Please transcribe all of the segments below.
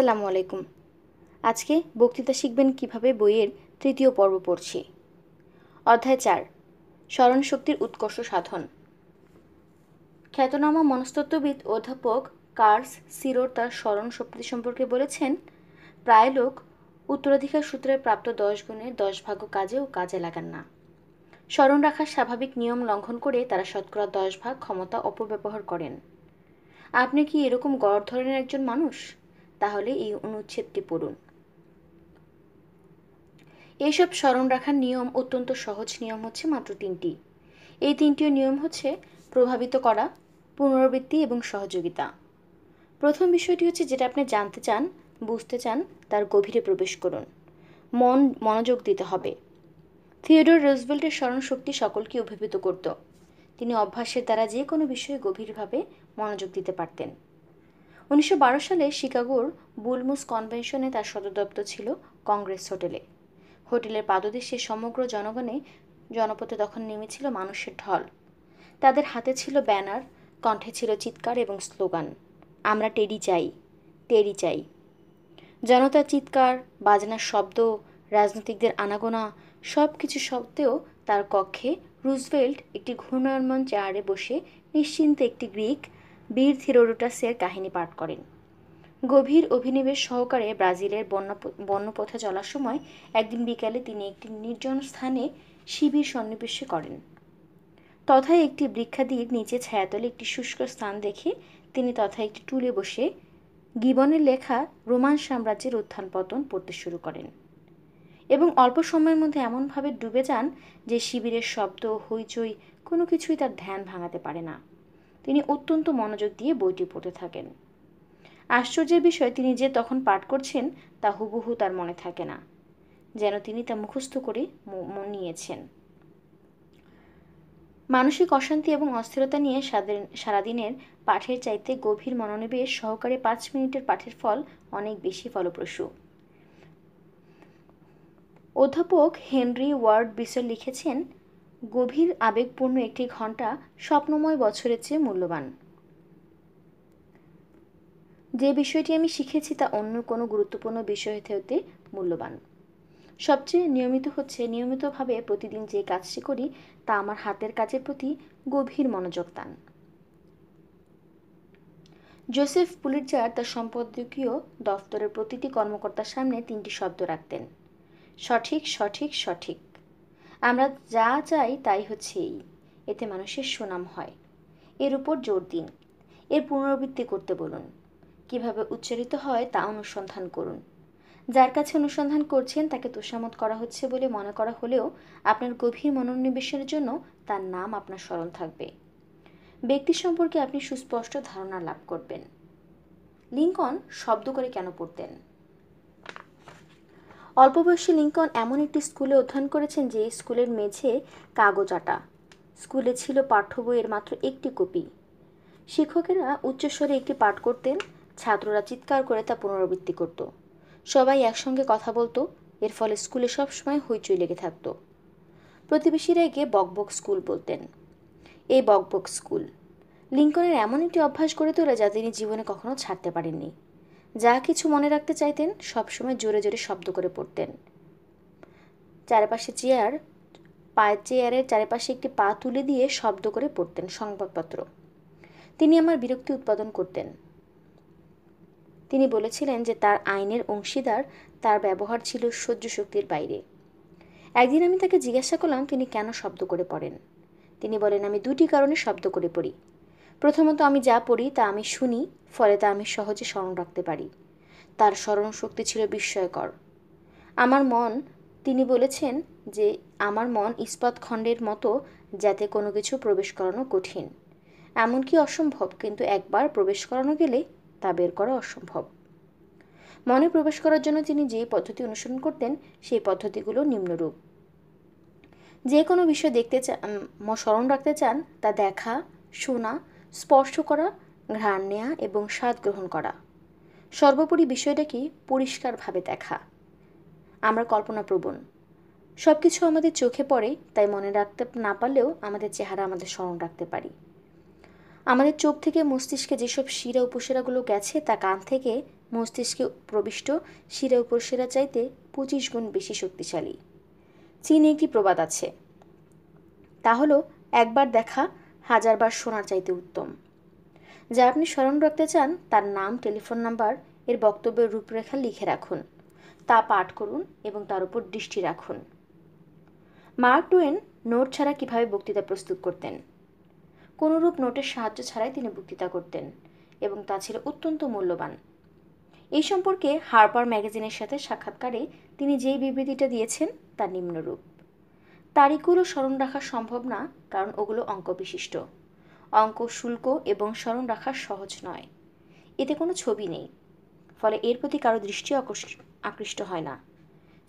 আসসালামু আলাইকুম আজকে বক্তৃতা শিখবেন কিভাবে বইয়ের তৃতীয় পর্ব পড়ছি অধ্যায় চার স্মরণশক্তির উৎকর্ষ সাধন খ্যাতনামা মনস্তত্ত্ববিদ অধ্যাপক কার্স সিরোর তার স্মরণ শক্তি সম্পর্কে বলেছেন প্রায় লোক উত্তরাধিকার সূত্রে প্রাপ্ত দশ গুণের দশ ভাগও কাজেও কাজে লাগান না স্মরণ রাখার স্বাভাবিক নিয়ম লঙ্ঘন করে তারা শতকরা দশ ভাগ ক্ষমতা অপব্যবহার করেন আপনি কি এরকম গড় ধরনের একজন মানুষ তাহলে এই অনুচ্ছেদটি পড়ুন এইসব স্মরণ রাখার নিয়ম অত্যন্ত সহজ নিয়ম হচ্ছে মাত্র তিনটি এই তিনটি নিয়ম হচ্ছে প্রভাবিত করা পুনরাবৃত্তি এবং সহযোগিতা প্রথম বিষয়টি হচ্ছে যেটা আপনি জানতে চান বুঝতে চান তার গভীরে প্রবেশ করুন মন মনোযোগ দিতে হবে থিওডোর রোজভেল্টের স্মরণশক্তি সকলকে অভিভূত করত তিনি অভ্যাসের দ্বারা যে কোনো বিষয়ে গভীরভাবে মনোযোগ দিতে পারতেন উনিশশো সালে শিকাগোর বুলমুস কনভেনশনে তার সদর দপ্তর ছিল কংগ্রেস হোটেলে হোটেলের পাদদেশে সমগ্র জনগণে জনপথে তখন নেমেছিল মানুষের ঢল তাদের হাতে ছিল ব্যানার কণ্ঠে ছিল চিৎকার এবং স্লোগান আমরা টেরি চাই টেরি চাই জনতার চিৎকার বাজনার শব্দ রাজনৈতিকদের আনাগোনা সব কিছু সত্ত্বেও তার কক্ষে রুজভেল্ট একটি ঘূর্ণায়মান চেয়ারে বসে নিশ্চিন্তে একটি গ্রিক বীর থিরোরুটাসের কাহিনী পাঠ করেন গভীর অভিনিবেশ সহকারে ব্রাজিলের বন্য বন্যপথে চলার সময় একদিন বিকালে তিনি একটি নির্জন স্থানে শিবির সন্নিবেশে করেন তথায় একটি বৃক্ষাদির নিচে ছায়াতলে একটি শুষ্ক স্থান দেখে তিনি তথা একটি টুলে বসে গিবনের লেখা রোমান সাম্রাজ্যের উত্থান পতন পড়তে শুরু করেন এবং অল্প সময়ের মধ্যে এমনভাবে ডুবে যান যে শিবিরের শব্দ হইচই কোনো কিছুই তার ধ্যান ভাঙাতে পারে না তিনি অত্যন্ত মনোযোগ দিয়ে বইটি পড়তে থাকেন আশ্চর্যের বিষয় তিনি যে তখন পাঠ করছেন তা হুবহু তার মনে থাকে না যেন তিনি তা মুখস্থ করে মন নিয়েছেন মানসিক অশান্তি এবং অস্থিরতা নিয়ে সারাদিনের পাঠের চাইতে গভীর মনোনিবেশ সহকারে পাঁচ মিনিটের পাঠের ফল অনেক বেশি ফলপ্রসূ অধ্যাপক হেনরি ওয়ার্ড বিসল লিখেছেন গভীর আবেগপূর্ণ একটি ঘন্টা স্বপ্নময় বছরের চেয়ে মূল্যবান যে বিষয়টি আমি শিখেছি তা অন্য কোনো গুরুত্বপূর্ণ বিষয় হতে মূল্যবান সবচেয়ে নিয়মিত হচ্ছে নিয়মিতভাবে প্রতিদিন যে কাজটি করি তা আমার হাতের কাজের প্রতি গভীর মনোযোগ দান জোসেফ পুলিটজার তার সম্পাদকীয় দফতরের প্রতিটি কর্মকর্তার সামনে তিনটি শব্দ রাখতেন সঠিক সঠিক সঠিক আমরা যা চাই তাই হচ্ছে এই এতে মানুষের সুনাম হয় এর উপর জোর দিন এর পুনরাবৃত্তি করতে বলুন কিভাবে উচ্চারিত হয় তা অনুসন্ধান করুন যার কাছে অনুসন্ধান করছেন তাকে তোষামত করা হচ্ছে বলে মনে করা হলেও আপনার গভীর মনোনিবেশের জন্য তার নাম আপনার স্মরণ থাকবে ব্যক্তি সম্পর্কে আপনি সুস্পষ্ট ধারণা লাভ করবেন লিঙ্কন শব্দ করে কেন পড়তেন অল্প বয়সী লিঙ্কন এমন একটি স্কুলে অধ্যয়ন করেছেন যে স্কুলের মেঝে কাগজ আটা স্কুলে ছিল পাঠ্য বইয়ের মাত্র একটি কপি শিক্ষকেরা উচ্চস্বরে একটি পাঠ করতেন ছাত্ররা চিৎকার করে তা পুনরাবৃত্তি করত সবাই একসঙ্গে কথা বলতো এর ফলে স্কুলে সবসময় হইচই লেগে থাকত প্রতিবেশীরা একে বকবক স্কুল বলতেন এই বকবক স্কুল লিঙ্কনের এমন একটি অভ্যাস গড়ে তোলে যা তিনি জীবনে কখনো ছাড়তে পারেননি যা কিছু মনে রাখতে চাইতেন সবসময় জোরে জোরে শব্দ করে পড়তেন চারপাশে চেয়ার পায়ে চেয়ারের চারপাশে একটি পা তুলে দিয়ে শব্দ করে পড়তেন সংবাদপত্র তিনি আমার বিরক্তি উৎপাদন করতেন তিনি বলেছিলেন যে তার আইনের অংশীদার তার ব্যবহার ছিল সহ্য শক্তির বাইরে একদিন আমি তাকে জিজ্ঞাসা করলাম তিনি কেন শব্দ করে পড়েন তিনি বলেন আমি দুটি কারণে শব্দ করে পড়ি প্রথমত আমি যা পড়ি তা আমি শুনি ফলে তা আমি সহজে স্মরণ রাখতে পারি তার স্মরণ শক্তি ছিল বিস্ময়কর আমার মন তিনি বলেছেন যে আমার মন ইস্পাত খণ্ডের মতো যাতে কোনো কিছু প্রবেশ করানো কঠিন এমনকি অসম্ভব কিন্তু একবার প্রবেশ করানো গেলে তা বের করা অসম্ভব মনে প্রবেশ করার জন্য তিনি যে পদ্ধতি অনুসরণ করতেন সেই পদ্ধতিগুলো নিম্নরূপ যে কোনো বিষয় দেখতে চান স্মরণ রাখতে চান তা দেখা শোনা স্পর্শ করা ঘ্রাণ নেয়া এবং স্বাদ গ্রহণ করা সর্বোপরি বিষয়টাকে পরিষ্কারভাবে দেখা আমরা কল্পনাপ্রবণ সব কিছু আমাদের চোখে পড়ে তাই মনে রাখতে না পারলেও আমাদের চেহারা আমাদের স্মরণ রাখতে পারি আমাদের চোখ থেকে মস্তিষ্কে যেসব শিরা উপসেরাগুলো গেছে তা কান থেকে মস্তিষ্কে প্রবিষ্ট শিরা উপসেরা চাইতে পঁচিশ গুণ বেশি শক্তিশালী চীনে একটি প্রবাদ আছে তা হলো একবার দেখা হাজারবার শোনার চাইতে উত্তম যা আপনি স্মরণ রাখতে চান তার নাম টেলিফোন নাম্বার এর বক্তব্যের রূপরেখা লিখে রাখুন তা পাঠ করুন এবং তার উপর দৃষ্টি রাখুন মার্ক টুয়েন নোট ছাড়া কীভাবে বক্তৃতা প্রস্তুত করতেন কোনোরূপ নোটের সাহায্য ছাড়াই তিনি বক্তৃতা করতেন এবং তা ছিল অত্যন্ত মূল্যবান এই সম্পর্কে হার্পার ম্যাগাজিনের সাথে সাক্ষাৎকারে তিনি যেই বিবৃতিটা দিয়েছেন তা নিম্নরূপ তারিখগুলো স্মরণ রাখা সম্ভব না কারণ ওগুলো অঙ্ক বিশিষ্ট অঙ্ক শুল্ক এবং স্মরণ রাখা সহজ নয় এতে কোনো ছবি নেই ফলে এর প্রতি কারো দৃষ্টি আকৃষ্ট হয় না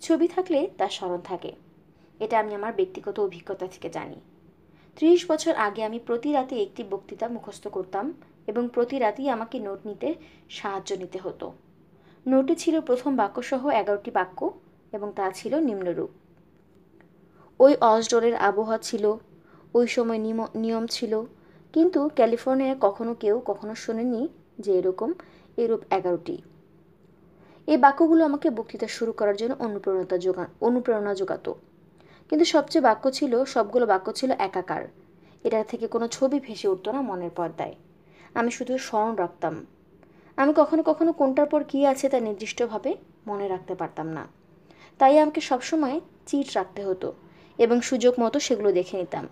ছবি থাকলে তা স্মরণ থাকে এটা আমি আমার ব্যক্তিগত অভিজ্ঞতা থেকে জানি ত্রিশ বছর আগে আমি প্রতি রাতে একটি বক্তৃতা মুখস্থ করতাম এবং প্রতি রাতেই আমাকে নোট নিতে সাহায্য নিতে হতো নোটে ছিল প্রথম বাক্যসহ এগারোটি বাক্য এবং তা ছিল নিম্নরূপ ওই অসডোরের আবহাওয়া ছিল ওই সময় নিয়ম ছিল কিন্তু ক্যালিফোর্নিয়ায় কখনো কেউ কখনো শোনেনি যে এরকম এরূপ এগারোটি এই বাক্যগুলো আমাকে বক্তৃতা শুরু করার জন্য অনুপ্রেরণা যোগান অনুপ্রেরণা যোগাত কিন্তু সবচেয়ে বাক্য ছিল সবগুলো বাক্য ছিল একাকার এটা থেকে কোনো ছবি ভেসে উঠত না মনের পর্দায় আমি শুধু স্মরণ রাখতাম আমি কখনো কখনো কোনটার পর কী আছে তা নির্দিষ্টভাবে মনে রাখতে পারতাম না তাই আমাকে সবসময় চিট রাখতে হতো এবং সুযোগ মতো সেগুলো দেখে নিতাম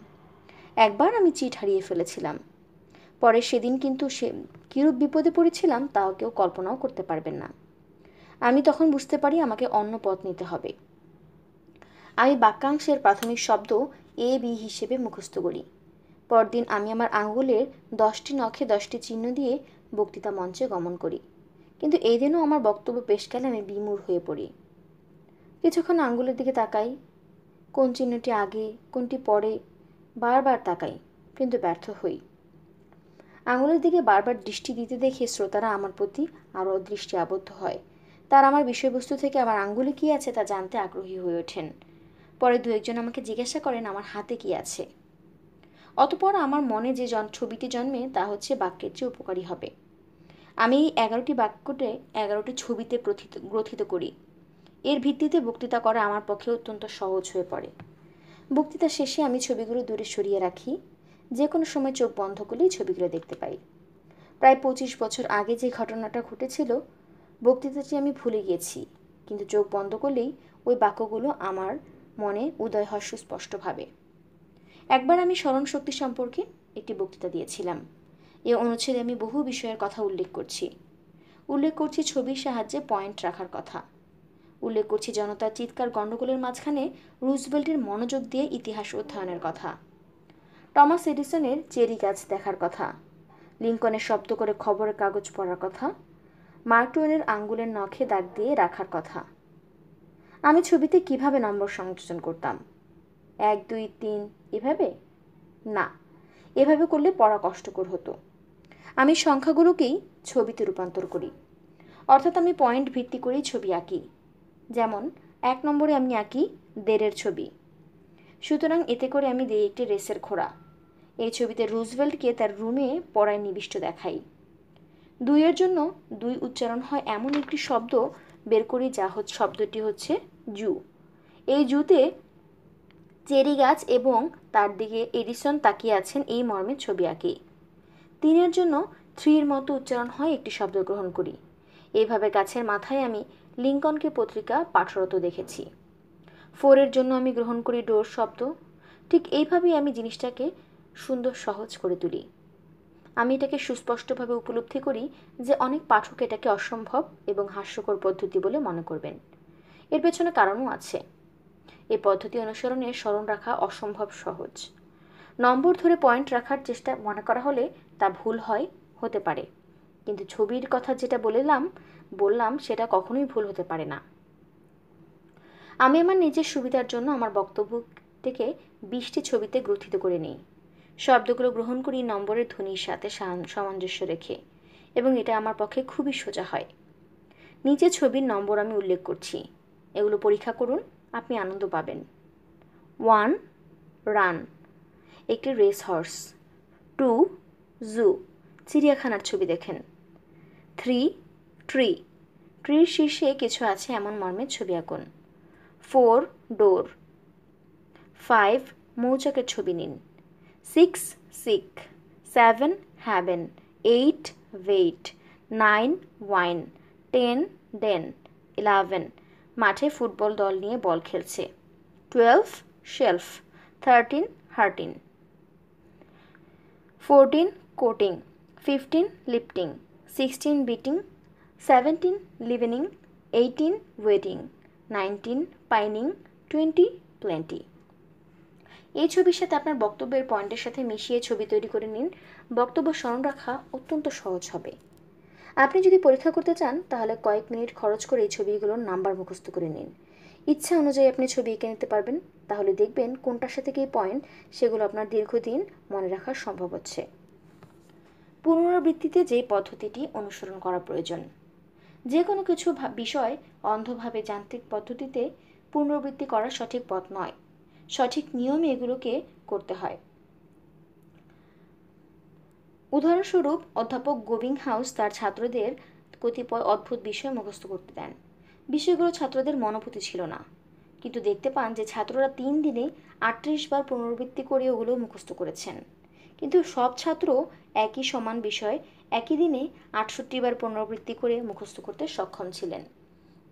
একবার আমি চিট হারিয়ে ফেলেছিলাম পরে সেদিন কিন্তু সে কীরূপ বিপদে পড়েছিলাম তাও কেউ কল্পনাও করতে পারবেন না আমি তখন বুঝতে পারি আমাকে অন্য পথ নিতে হবে আমি বাক্যাংশের প্রাথমিক শব্দ এ বি হিসেবে মুখস্থ করি পরদিন আমি আমার আঙ্গুলের দশটি নখে দশটি চিহ্ন দিয়ে বক্তৃতা মঞ্চে গমন করি কিন্তু এই দিনও আমার বক্তব্য পেশকালে আমি বিমূর হয়ে পড়ি কিছুক্ষণ আঙ্গুলের দিকে তাকাই কোন চিহ্নটি আগে কোনটি পরে বারবার তাকাই কিন্তু ব্যর্থ হই আঙুলের দিকে বারবার দৃষ্টি দিতে দেখে শ্রোতারা আমার প্রতি আরও দৃষ্টি আবদ্ধ হয় তার আমার বিষয়বস্তু থেকে আমার আঙুলে কী আছে তা জানতে আগ্রহী হয়ে ওঠেন পরে দু একজন আমাকে জিজ্ঞাসা করেন আমার হাতে কি আছে অতপর আমার মনে যে জন ছবিটি জন্মে তা হচ্ছে বাক্যের চেয়ে উপকারী হবে আমি এই এগারোটি বাক্যটে এগারোটি ছবিতে গ্রথিত করি এর ভিত্তিতে বক্তৃতা করা আমার পক্ষে অত্যন্ত সহজ হয়ে পড়ে বক্তৃতা শেষে আমি ছবিগুলো দূরে সরিয়ে রাখি যে কোনো সময় চোখ বন্ধ করলেই ছবিগুলো দেখতে পাই প্রায় পঁচিশ বছর আগে যে ঘটনাটা ঘটেছিল বক্তৃতাটি আমি ভুলে গিয়েছি কিন্তু চোখ বন্ধ করলেই ওই বাক্যগুলো আমার মনে উদয় হয় সুস্পষ্টভাবে একবার আমি স্মরণ শক্তি সম্পর্কে একটি বক্তৃতা দিয়েছিলাম এ অনুচ্ছেদে আমি বহু বিষয়ের কথা উল্লেখ করছি উল্লেখ করছি ছবির সাহায্যে পয়েন্ট রাখার কথা উল্লেখ করছি জনতার চিৎকার গণ্ডগোলের মাঝখানে রুজভেল্টের মনোযোগ দিয়ে ইতিহাস অধ্যয়নের কথা টমাস এডিসনের চেরি গাছ দেখার কথা লিঙ্কনের শব্দ করে খবরের কাগজ পড়ার কথা মার্কটুয়েনের আঙ্গুলের নখে দাগ দিয়ে রাখার কথা আমি ছবিতে কিভাবে নম্বর সংযোজন করতাম এক দুই তিন এভাবে না এভাবে করলে পড়া কষ্টকর হতো আমি সংখ্যাগুলোকেই ছবিতে রূপান্তর করি অর্থাৎ আমি পয়েন্ট ভিত্তি করেই ছবি আঁকি যেমন এক নম্বরে আমি আঁকি দেড়ের ছবি সুতরাং এতে করে আমি দিই একটি রেসের ঘোড়া এই ছবিতে রুজভেল্টকে তার রুমে পড়ায় নিবিষ্ট দেখাই দুইয়ের জন্য দুই উচ্চারণ হয় এমন একটি শব্দ বের করি যা হচ্ছে শব্দটি হচ্ছে জু এই জুতে চেরি গাছ এবং তার দিকে এডিসন তাকিয়ে আছেন এই মর্মে ছবি আঁকি তিনের জন্য থ্রির মতো উচ্চারণ হয় একটি শব্দ গ্রহণ করি এইভাবে গাছের মাথায় আমি লিঙ্কনকে পত্রিকা পাঠরত দেখেছি ফোরের জন্য আমি গ্রহণ করি ডোর শব্দ ঠিক এইভাবেই আমি জিনিসটাকে সুন্দর সহজ করে তুলি আমি এটাকে সুস্পষ্টভাবে উপলব্ধি করি যে অনেক পাঠক এটাকে অসম্ভব এবং হাস্যকর পদ্ধতি বলে মনে করবেন এর পেছনে কারণও আছে এ পদ্ধতি অনুসরণে স্মরণ রাখা অসম্ভব সহজ নম্বর ধরে পয়েন্ট রাখার চেষ্টা মনে করা হলে তা ভুল হয় হতে পারে কিন্তু ছবির কথা যেটা বলেলাম বললাম সেটা কখনোই ভুল হতে পারে না আমি আমার নিজের সুবিধার জন্য আমার বক্তব্যটিকে বিশটি ছবিতে গ্রথিত করে নিই শব্দগুলো গ্রহণ করি নম্বরের ধ্বনির সাথে সামঞ্জস্য রেখে এবং এটা আমার পক্ষে খুবই সোজা হয় নিজে ছবির নম্বর আমি উল্লেখ করছি এগুলো পরীক্ষা করুন আপনি আনন্দ পাবেন ওয়ান রান একটি রেস হর্স টু জু চিড়িয়াখানার ছবি দেখেন থ্রি ট্রি ট্রির শীর্ষে কিছু আছে এমন মর্মের ছবি আঁকুন ফোর ডোর ফাইভ মৌচাকের ছবি নিন six sick seven heaven eight wait nine wine ten den eleven মাঠে ফুটবল দল নিয়ে বল খেলছে twelve shelf thirteen hurting fourteen coating fifteen lifting sixteen beating 17 leavening eighteen wedding nineteen pining twenty plenty এই ছবির সাথে আপনার বক্তব্যের পয়েন্টের সাথে মিশিয়ে ছবি তৈরি করে নিন বক্তব্য স্মরণ রাখা অত্যন্ত সহজ হবে আপনি যদি পরীক্ষা করতে চান তাহলে কয়েক মিনিট খরচ করে এই ছবিগুলোর নাম্বার মুখস্থ করে নিন ইচ্ছা অনুযায়ী আপনি ছবি এঁকে নিতে পারবেন তাহলে দেখবেন কোনটার সাথে কী পয়েন্ট সেগুলো আপনার দীর্ঘদিন মনে রাখা সম্ভব হচ্ছে পুনরাবৃত্তিতে যে পদ্ধতিটি অনুসরণ করা প্রয়োজন যে কোনো কিছু বিষয় অন্ধভাবে যান্ত্রিক পদ্ধতিতে পুনরাবৃত্তি করা সঠিক পথ নয় সঠিক নিয়মে এগুলোকে করতে হয় উদাহরণস্বরূপ অধ্যাপক গোবিং হাউস তার ছাত্রদের কতিপয় অদ্ভুত বিষয় মুখস্থ করতে দেন বিষয়গুলো ছাত্রদের মনোভূতি ছিল না কিন্তু দেখতে পান যে ছাত্ররা তিন দিনে আটত্রিশ বার পুনরাবৃত্তি করে ওগুলো মুখস্থ করেছেন কিন্তু সব ছাত্র একই সমান বিষয় একই দিনে আটষট্টি বার পুনরাবৃত্তি করে মুখস্থ করতে সক্ষম ছিলেন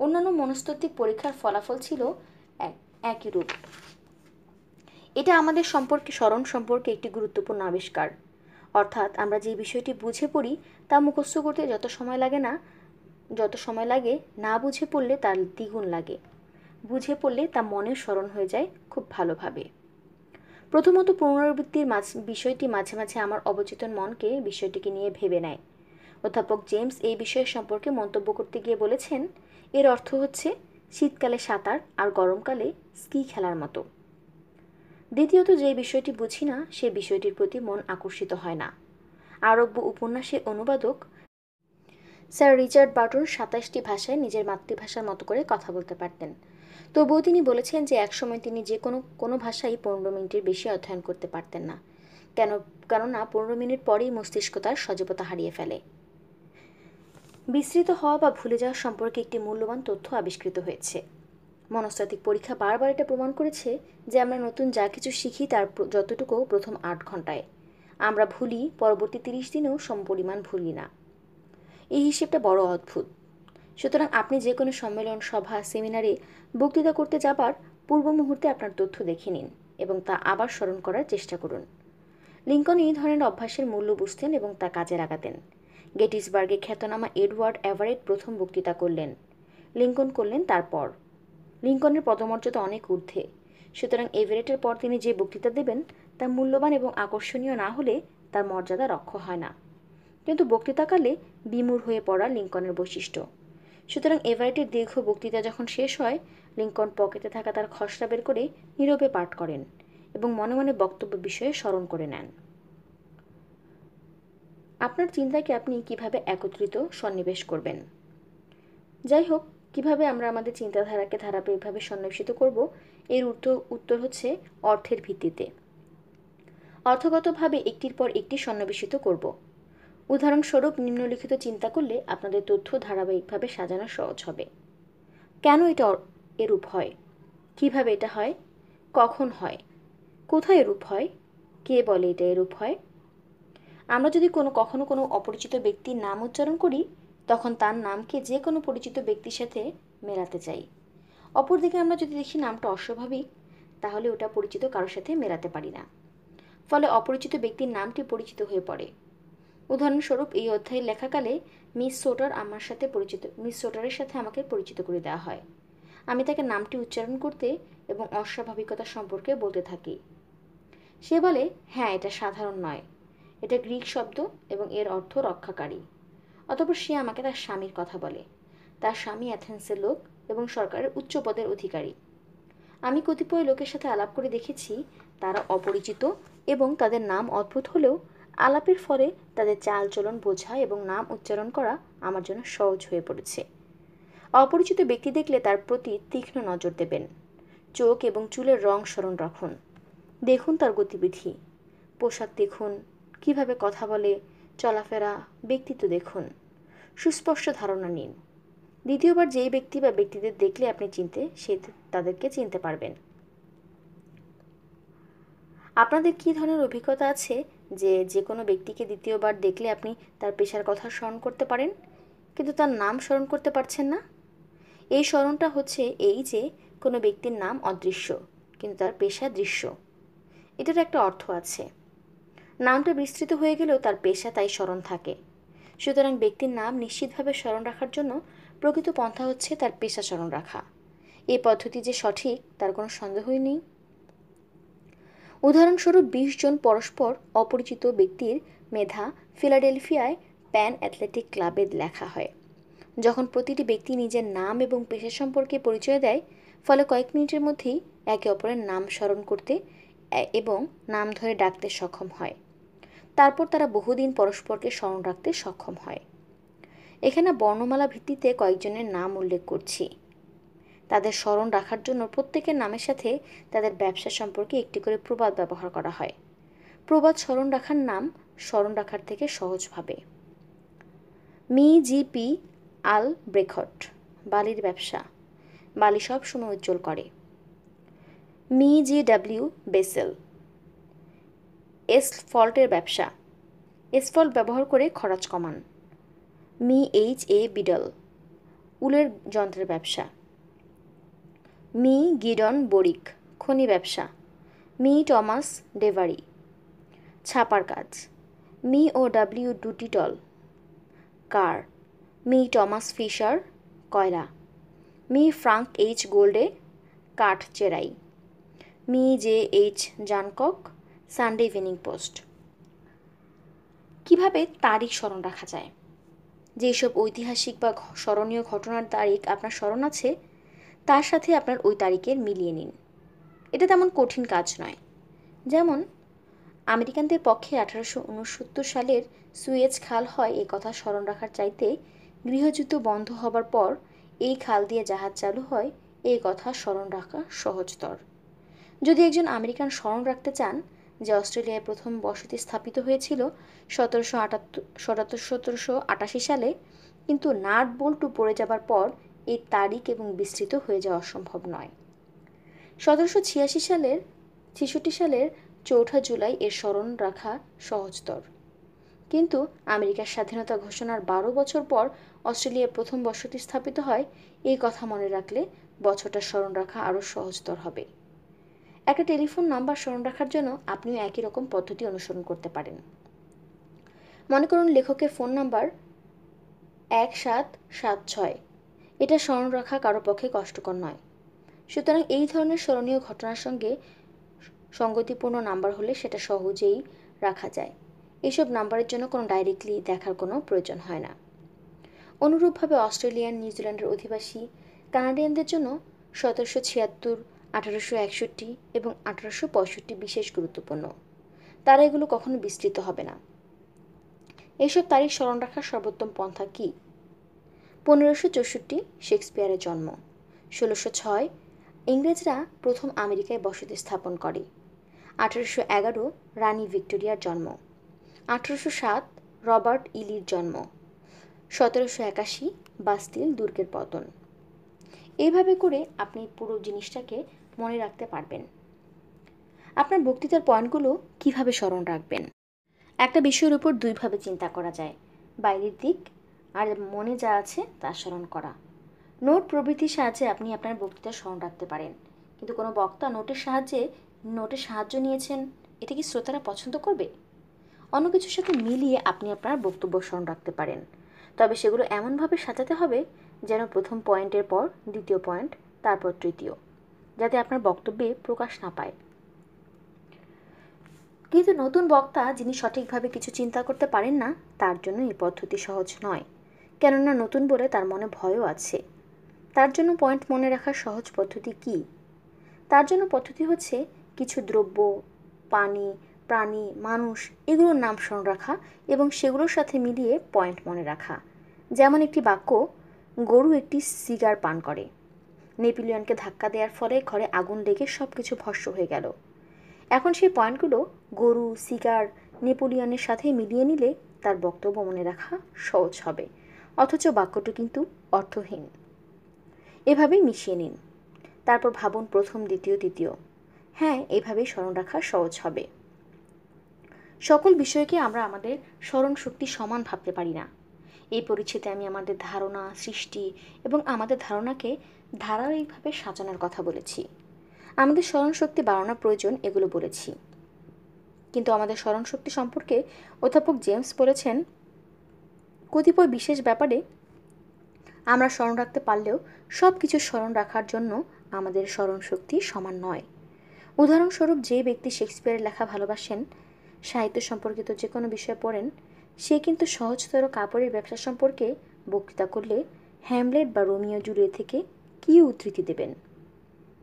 অন্যান্য মনস্তাত্ত্বিক পরীক্ষার ফলাফল ছিল একই রূপ এটা আমাদের সম্পর্কে স্মরণ সম্পর্কে একটি গুরুত্বপূর্ণ আবিষ্কার অর্থাৎ আমরা যে বিষয়টি বুঝে পড়ি তা মুখস্থ করতে যত সময় লাগে না যত সময় লাগে না বুঝে পড়লে তার দ্বিগুণ লাগে বুঝে পড়লে তা মনে স্মরণ হয়ে যায় খুব ভালোভাবে প্রথমত পুনরাবৃত্তির মাঝ বিষয়টি মাঝে মাঝে আমার অবচেতন মনকে বিষয়টিকে নিয়ে ভেবে নেয় অধ্যাপক জেমস এই বিষয় সম্পর্কে মন্তব্য করতে গিয়ে বলেছেন এর অর্থ হচ্ছে শীতকালে সাঁতার আর গরমকালে স্কি খেলার মতো দ্বিতীয়ত যে বিষয়টি বুঝি না সে বিষয়টির প্রতি মন আকর্ষিত হয় না আরব্য উপন্যাসের অনুবাদক স্যার রিচার্ড বার্টন সাতাশটি ভাষায় নিজের মাতৃভাষার মতো করে কথা বলতে পারতেন তবুও তিনি বলেছেন যে একসময় তিনি যে কোনো কোনো ভাষাই পনেরো মিনিটের বেশি অধ্যয়ন করতে পারতেন না কেন কেননা পনেরো মিনিট পরেই মস্তিষ্ক তার সজীবতা হারিয়ে ফেলে বিস্তৃত হওয়া বা ভুলে যাওয়া সম্পর্কে একটি মূল্যবান তথ্য আবিষ্কৃত হয়েছে মনস্তাত্ত্বিক পরীক্ষা বারবার এটা প্রমাণ করেছে যে আমরা নতুন যা কিছু শিখি তার যতটুকু প্রথম আট ঘন্টায় আমরা ভুলি পরবর্তী তিরিশ দিনেও সমপরিমাণ ভুলি না এই হিসেবটা বড় অদ্ভুত সুতরাং আপনি যে কোনো সম্মেলন সভা সেমিনারে বক্তৃতা করতে যাবার পূর্ব মুহূর্তে আপনার তথ্য দেখে নিন এবং তা আবার স্মরণ করার চেষ্টা করুন লিঙ্কন এই ধরনের অভ্যাসের মূল্য বুঝতেন এবং তা কাজে লাগাতেন গেটিসবার্গে খ্যাতনামা এডওয়ার্ড অ্যাভারেট প্রথম বক্তৃতা করলেন লিঙ্কন করলেন তারপর লিঙ্কনের পদমর্যাদা অনেক ঊর্ধ্বে সুতরাং এভারেটের পর তিনি যে বক্তৃতা দেবেন তা মূল্যবান এবং আকর্ষণীয় না হলে তার মর্যাদা রক্ষ হয় না কিন্তু বক্তৃতাকালে বিমূর হয়ে পড়া লিঙ্কনের বৈশিষ্ট্য সুতরাং এভারেটের দীর্ঘ বক্তৃতা যখন শেষ হয় লিঙ্কন পকেটে থাকা তার খসড়া বের করে নীরবে পাঠ করেন এবং মনে মনে বক্তব্য বিষয়ে স্মরণ করে নেন আপনার চিন্তাকে আপনি কিভাবে একত্রিত সন্নিবেশ করবেন যাই হোক কিভাবে আমরা আমাদের চিন্তাধারাকে ধারাবাহিকভাবে সন্নিবেশিত করব এর উত্তর উত্তর হচ্ছে অর্থের ভিত্তিতে অর্থগতভাবে একটির পর একটি সন্নিবেশিত করব উদাহরণস্বরূপ নিম্নলিখিত চিন্তা করলে আপনাদের তথ্য ধারাবাহিকভাবে সাজানো সহজ হবে কেন এটা এরূপ হয় কিভাবে এটা হয় কখন হয় কোথায় এরূপ হয় কে বলে এটা এরূপ হয় আমরা যদি কোনো কখনো কোনো অপরিচিত ব্যক্তির নাম উচ্চারণ করি তখন তার নামকে যে কোনো পরিচিত ব্যক্তির সাথে মেলাতে চাই অপরদিকে আমরা যদি দেখি নামটা অস্বাভাবিক তাহলে ওটা পরিচিত কারোর সাথে মেলাতে পারি না ফলে অপরিচিত ব্যক্তির নামটি পরিচিত হয়ে পড়ে উদাহরণস্বরূপ এই অধ্যায় লেখাকালে মিস সোটার আমার সাথে পরিচিত মিস সোটারের সাথে আমাকে পরিচিত করে দেওয়া হয় আমি তাকে নামটি উচ্চারণ করতে এবং অস্বাভাবিকতা সম্পর্কে বলতে থাকি সে বলে হ্যাঁ এটা সাধারণ নয় এটা গ্রিক শব্দ এবং এর অর্থ রক্ষাকারী অতপর সে আমাকে তার স্বামীর কথা বলে তার স্বামী অ্যাথেন্সের লোক এবং সরকারের উচ্চ পদের অধিকারী আমি কতিপয় লোকের সাথে আলাপ করে দেখেছি তারা অপরিচিত এবং তাদের নাম অদ্ভুত হলেও আলাপের ফলে তাদের চালচলন বোঝা এবং নাম উচ্চারণ করা আমার জন্য সহজ হয়ে পড়েছে অপরিচিত ব্যক্তি দেখলে তার প্রতি তীক্ষ্ণ নজর দেবেন চোখ এবং চুলের রং স্মরণ রাখুন দেখুন তার গতিবিধি পোশাক দেখুন কিভাবে কথা বলে চলাফেরা ব্যক্তিত্ব দেখুন সুস্পষ্ট ধারণা নিন দ্বিতীয়বার যেই ব্যক্তি বা ব্যক্তিদের দেখলে আপনি চিনতে সে তাদেরকে চিনতে পারবেন আপনাদের কী ধরনের অভিজ্ঞতা আছে যে যে কোনো ব্যক্তিকে দ্বিতীয়বার দেখলে আপনি তার পেশার কথা স্মরণ করতে পারেন কিন্তু তার নাম স্মরণ করতে পারছেন না এই স্মরণটা হচ্ছে এই যে কোনো ব্যক্তির নাম অদৃশ্য কিন্তু তার পেশা দৃশ্য এটার একটা অর্থ আছে নামটা বিস্তৃত হয়ে গেলেও তার পেশা তাই স্মরণ থাকে সুতরাং ব্যক্তির নাম নিশ্চিতভাবে স্মরণ রাখার জন্য প্রকৃত পন্থা হচ্ছে তার পেশা স্মরণ রাখা এই পদ্ধতি যে সঠিক তার কোনো সন্দেহই নেই উদাহরণস্বরূপ বিশ জন পরস্পর অপরিচিত ব্যক্তির মেধা ফিলাডেলফিয়ায় প্যান অ্যাথলেটিক ক্লাবে লেখা হয় যখন প্রতিটি ব্যক্তি নিজের নাম এবং পেশা সম্পর্কে পরিচয় দেয় ফলে কয়েক মিনিটের মধ্যেই একে অপরের নাম স্মরণ করতে এবং নাম ধরে ডাকতে সক্ষম হয় তারপর তারা বহুদিন পরস্পরকে স্মরণ রাখতে সক্ষম হয় এখানে বর্ণমালা ভিত্তিতে কয়েকজনের নাম উল্লেখ করছি তাদের স্মরণ রাখার জন্য প্রত্যেকের নামের সাথে তাদের ব্যবসা সম্পর্কে একটি করে প্রবাদ ব্যবহার করা হয় প্রবাদ স্মরণ রাখার নাম স্মরণ রাখার থেকে সহজভাবে Mr G P Albrecht বালির ব্যবসা বালি সবসময় উজ্জ্বল করে মি জি ডাব্লিউ বেসেল এসফল্টের ব্যবসা এসফল্ট ব্যবহার করে খরচ কমান মি এইচ এ বিডল উলের যন্ত্রের ব্যবসা মি গিডন বরিক খনি ব্যবসা মি টমাস ডেভারি ছাপার কাজ মি ও ডাব্লিউ ডুটিটল কার মি টমাস ফিশার কয়লা মি ফ্রাঙ্ক এইচ গোল্ডে কাঠ চেরাই Mr J H Hancock Sunday Evening Post কিভাবে তারিখ স্মরণ রাখা যায় যেসব ঐতিহাসিক বা স্মরণীয় ঘটনার তারিখ আপনার স্মরণ আছে তার সাথে আপনার ওই তারিখের মিলিয়ে নিন এটা তেমন কঠিন কাজ নয় যেমন আমেরিকানদের পক্ষে আঠারোশো উনসত্তর সালের সুয়েজ খাল হয় এ কথা স্মরণ রাখার চাইতে গৃহযুদ্ধ বন্ধ হবার পর এই খাল দিয়ে জাহাজ চালু হয় এই কথা স্মরণ রাখা সহজতর যদি একজন আমেরিকান স্মরণ রাখতে চান যে অস্ট্রেলিয়ায় প্রথম বসতি স্থাপিত হয়েছিল সতেরোশো আটাত্তর সতেরোশো আটাশি সালে কিন্তু নাট বল্টু পড়ে যাবার পর এই তারিখ এবং বিস্তৃত হয়ে যাওয়া অসম্ভব নয় সতেরোশো ছিয়াশি সালের ছেষট্টি সালের চৌঠা জুলাই এর স্মরণ রাখা সহজতর কিন্তু আমেরিকার স্বাধীনতা ঘোষণার বারো বছর পর অস্ট্রেলিয়ায় প্রথম বসতি স্থাপিত হয় এই কথা মনে রাখলে বছরটা স্মরণ রাখা আরও সহজতর হবে একটা টেলিফোন নাম্বার স্মরণ রাখার জন্য আপনিও একই রকম পদ্ধতি অনুসরণ করতে পারেন মনে করুন লেখকের ফোন নাম্বার এক সাত সাত ছয় এটা স্মরণ রাখা কারো পক্ষে কষ্টকর নয় সুতরাং এই ধরনের স্মরণীয় ঘটনার সঙ্গে সঙ্গতিপূর্ণ নাম্বার হলে সেটা সহজেই রাখা যায় এসব নাম্বারের জন্য কোনো ডাইরেক্টলি দেখার কোনো প্রয়োজন হয় না অনুরূপভাবে অস্ট্রেলিয়ান নিউজিল্যান্ডের অধিবাসী কানাডিয়ানদের জন্য সতেরোশো ছিয়াত্তর আঠারোশো একষট্টি এবং আঠারোশো পঁয়ষট্টি বিশেষ গুরুত্বপূর্ণ তারা এগুলো কখনো বিস্তৃত হবে না এইসব তারিখ স্মরণ রাখার সর্বোত্তম পন্থা কী পনেরোশো চৌষট্টি শেক্সপিয়ারের জন্ম ষোলোশো ছয় ইংরেজরা প্রথম আমেরিকায় বসতি স্থাপন করে আঠারোশো এগারো রানী ভিক্টোরিয়ার জন্ম আঠারোশো সাত রবার্ট ইলির জন্ম সতেরোশো একাশি বাস্তিল দুর্গের পতন এইভাবে করে আপনি পুরো জিনিসটাকে মনে রাখতে পারবেন আপনার বক্তৃতার পয়েন্টগুলো কিভাবে স্মরণ রাখবেন একটা বিষয়ের উপর দুইভাবে চিন্তা করা যায় বাইরের দিক আর মনে যা আছে তা স্মরণ করা নোট প্রভৃতির সাহায্যে আপনি আপনার বক্তৃতা স্মরণ রাখতে পারেন কিন্তু কোনো বক্তা নোটের সাহায্যে নোটের সাহায্য নিয়েছেন এটা কি শ্রোতারা পছন্দ করবে অন্য কিছুর সাথে মিলিয়ে আপনি আপনার বক্তব্য স্মরণ রাখতে পারেন তবে সেগুলো এমনভাবে সাজাতে হবে যেন প্রথম পয়েন্টের পর দ্বিতীয় পয়েন্ট তারপর তৃতীয় যাতে আপনার বক্তব্যে প্রকাশ না পায় কিন্তু নতুন বক্তা যিনি সঠিকভাবে কিছু চিন্তা করতে পারেন না তার জন্য এই পদ্ধতি সহজ নয় কেননা নতুন বলে তার মনে ভয়ও আছে তার জন্য পয়েন্ট মনে রাখার সহজ পদ্ধতি কি তার জন্য পদ্ধতি হচ্ছে কিছু দ্রব্য পানি প্রাণী মানুষ এগুলোর নাম স্মরণ রাখা এবং সেগুলোর সাথে মিলিয়ে পয়েন্ট মনে রাখা যেমন একটি বাক্য গরু একটি সিগার পান করে নেপিলিয়নকে ধাক্কা দেওয়ার ফলে ঘরে আগুন লেগে সব কিছু ভস্য হয়ে গেল এখন সেই পয়েন্টগুলো গরু সিগার নেপোলিয়নের সাথে মিলিয়ে নিলে তার বক্তব্য মনে রাখা সহজ হবে অথচ বাক্যটি কিন্তু অর্থহীন এভাবে মিশিয়ে নিন তারপর ভাবুন প্রথম দ্বিতীয় তৃতীয় হ্যাঁ এভাবেই স্মরণ রাখা সহজ হবে সকল বিষয়কে আমরা আমাদের স্মরণ শক্তি সমান ভাবতে পারি না এই পরিচ্ছেদে আমি আমাদের ধারণা সৃষ্টি এবং আমাদের ধারণাকে ধারাবাহিকভাবে সাজানোর কথা বলেছি আমাদের স্মরণশক্তি বাড়ানোর প্রয়োজন এগুলো বলেছি কিন্তু আমাদের স্মরণশক্তি সম্পর্কে অধ্যাপক জেমস বলেছেন কতিপয় বিশেষ ব্যাপারে আমরা স্মরণ রাখতে পারলেও সব কিছু স্মরণ রাখার জন্য আমাদের স্মরণ শক্তি সমান নয় উদাহরণস্বরূপ যে ব্যক্তি শেক্সপিয়ারের লেখা ভালোবাসেন সাহিত্য সম্পর্কিত যে কোনো বিষয় পড়েন সে কিন্তু সহজতর কাপড়ের ব্যবসা সম্পর্কে বক্তৃতা করলে হ্যামলেট বা রোমিও জুলিয়ে থেকে কী উদ্ধৃতি দেবেন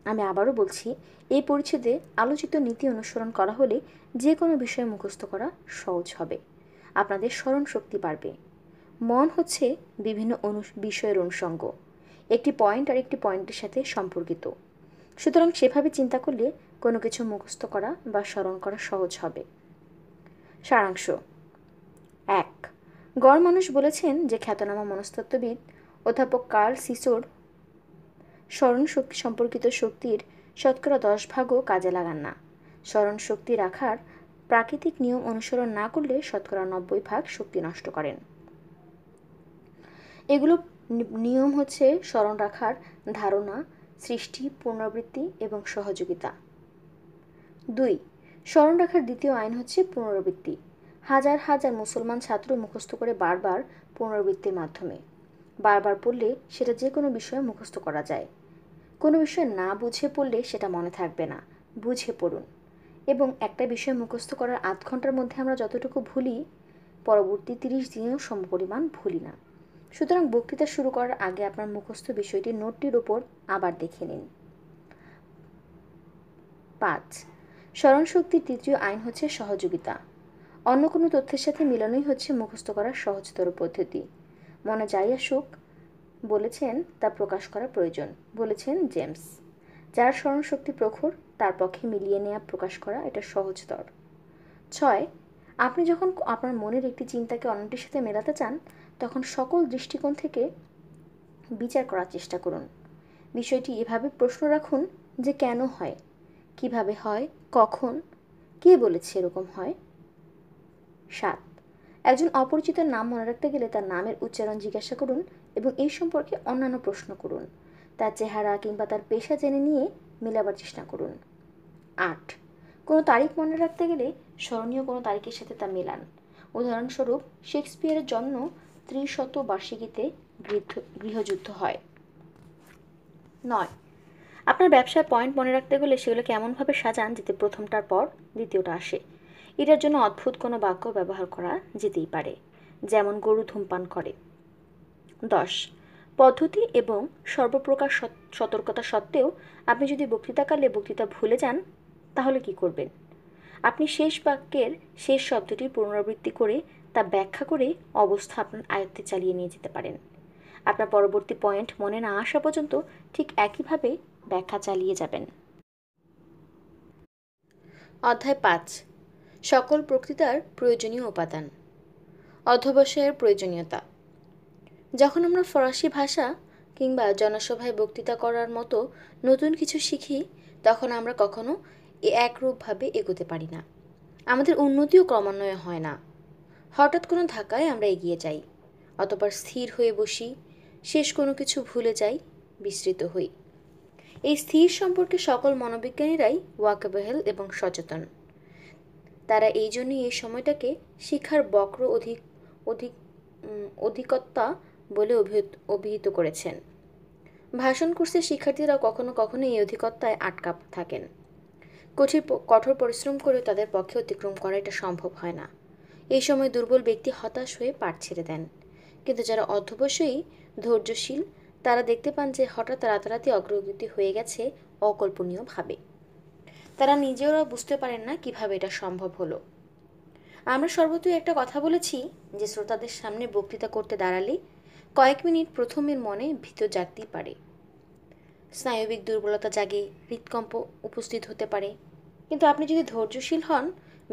আমি আবারও বলছি এই পরিচ্ছেদে আলোচিত নীতি অনুসরণ করা হলে যে কোনো বিষয় মুখস্থ করা সহজ হবে আপনাদের স্মরণ শক্তি বাড়বে মন হচ্ছে বিভিন্ন অনু বিষয়ের অনুষঙ্গ একটি পয়েন্ট আর একটি পয়েন্টের সাথে সম্পর্কিত সুতরাং সেভাবে চিন্তা করলে কোনো কিছু মুখস্থ করা বা স্মরণ করা সহজ হবে সারাংশ এক গড় মানুষ বলেছেন যে খ্যাতনামা মনস্তত্ত্ববিদ অধ্যাপক কার্ল সিসোর স্মরণ শক্তি সম্পর্কিত শক্তির শতকরা দশ ভাগও কাজে লাগান না স্মরণ শক্তি রাখার প্রাকৃতিক নিয়ম অনুসরণ না করলে শতকরা নব্বই ভাগ শক্তি নষ্ট করেন এগুলো নিয়ম হচ্ছে স্মরণ রাখার ধারণা সৃষ্টি পুনরাবৃত্তি এবং সহযোগিতা দুই স্মরণ রাখার দ্বিতীয় আইন হচ্ছে পুনরাবৃত্তি হাজার হাজার মুসলমান ছাত্র মুখস্থ করে বারবার পুনরাবৃত্তির মাধ্যমে বারবার পড়লে সেটা যে কোনো বিষয়ে মুখস্থ করা যায় কোনো বিষয় না বুঝে পড়লে সেটা মনে থাকবে না বুঝে পড়ুন এবং একটা বিষয় মুখস্থ করার আধ ঘন্টার মধ্যে আমরা যতটুকু ভুলি পরবর্তী তিরিশ দিনেও পরিমাণ ভুলি না সুতরাং বক্তৃতা শুরু করার আগে আপনার মুখস্থ বিষয়টি নোটটির উপর আবার দেখে নিন পাঁচ স্মরণশক্তির তৃতীয় আইন হচ্ছে সহযোগিতা অন্য কোনো তথ্যের সাথে মিলানোই হচ্ছে মুখস্থ করার সহজতর পদ্ধতি মনে যাই আসুক বলেছেন তা প্রকাশ করা প্রয়োজন বলেছেন জেমস যার স্মরণশক্তি প্রখর তার পক্ষে মিলিয়ে নেওয়া প্রকাশ করা এটা সহজতর ছয় আপনি যখন আপনার মনের একটি চিন্তাকে অন্যটির সাথে মেলাতে চান তখন সকল দৃষ্টিকোণ থেকে বিচার করার চেষ্টা করুন বিষয়টি এভাবে প্রশ্ন রাখুন যে কেন হয় কিভাবে হয় কখন কে বলেছে এরকম হয় সাত একজন অপরিচিত নাম মনে রাখতে গেলে তার নামের উচ্চারণ জিজ্ঞাসা করুন এবং এই সম্পর্কে অন্যান্য প্রশ্ন করুন তার চেহারা কিংবা তার পেশা জেনে নিয়ে মেলাবার চেষ্টা করুন আট কোনো তারিখ মনে রাখতে গেলে স্মরণীয় কোনো তারিখের সাথে তা মেলান উদাহরণস্বরূপ শেক্সপিয়ারের জন্ম ত্রিশত বার্ষিকীতে গৃহযুদ্ধ হয় নয় আপনার ব্যবসায় পয়েন্ট মনে রাখতে গেলে সেগুলোকে এমনভাবে সাজান যাতে প্রথমটার পর দ্বিতীয়টা আসে এটার জন্য অদ্ভুত কোনো বাক্য ব্যবহার করা যেতেই পারে যেমন গরু ধূমপান করে দশ পদ্ধতি এবং সর্বপ্রকার সতর্কতা সত্ত্বেও আপনি যদি বক্তৃতাকালে বক্তৃতা ভুলে যান তাহলে কি করবেন আপনি শেষ বাক্যের শেষ শব্দটি পুনরাবৃত্তি করে তা ব্যাখ্যা করে অবস্থা আপনার আয়ত্তে চালিয়ে নিয়ে যেতে পারেন আপনার পরবর্তী পয়েন্ট মনে না আসা পর্যন্ত ঠিক একইভাবে ব্যাখ্যা চালিয়ে যাবেন অধ্যায় পাঁচ সকল প্রকৃতার প্রয়োজনীয় উপাদান অধ্যবসায়ের প্রয়োজনীয়তা যখন আমরা ফরাসি ভাষা কিংবা জনসভায় বক্তৃতা করার মতো নতুন কিছু শিখি তখন আমরা কখনো একরূপভাবে এগোতে পারি না আমাদের উন্নতিও ক্রমান্বয়ে হয় না হঠাৎ কোনো ধাক্কায় আমরা এগিয়ে যাই অতপর স্থির হয়ে বসি শেষ কোনো কিছু ভুলে যাই বিস্তৃত হই এই স্থির সম্পর্কে সকল মনোবিজ্ঞানীরাই ওয়াকেবহেল এবং সচেতন তারা এই জন্যই এই সময়টাকে শিক্ষার বক্র অধিক অধিক অধিকত্তা বলে অভিহিত করেছেন ভাষণ কোর্সে শিক্ষার্থীরা কখনো কখনো এই অধিকত্তায় আটকা থাকেন কঠিন কঠোর পরিশ্রম করে তাদের পক্ষে অতিক্রম করা এটা সম্ভব হয় না এই সময় দুর্বল ব্যক্তি হতাশ হয়ে পাঠ ছেড়ে দেন কিন্তু যারা অধ্যবশ্যই ধৈর্যশীল তারা দেখতে পান যে হঠাৎ রাতারাতি অগ্রগতি হয়ে গেছে অকল্পনীয়ভাবে তারা নিজেরা বুঝতে পারেন না কিভাবে এটা সম্ভব হলো আমরা সর্বতই একটা কথা বলেছি যে শ্রোতাদের সামনে বক্তৃতা করতে দাঁড়ালে কয়েক মিনিট প্রথমের মনে ভীত জাগতেই পারে স্নায়বিক দুর্বলতা জাগে হৃৎকম্প উপস্থিত হতে পারে কিন্তু আপনি যদি ধৈর্যশীল হন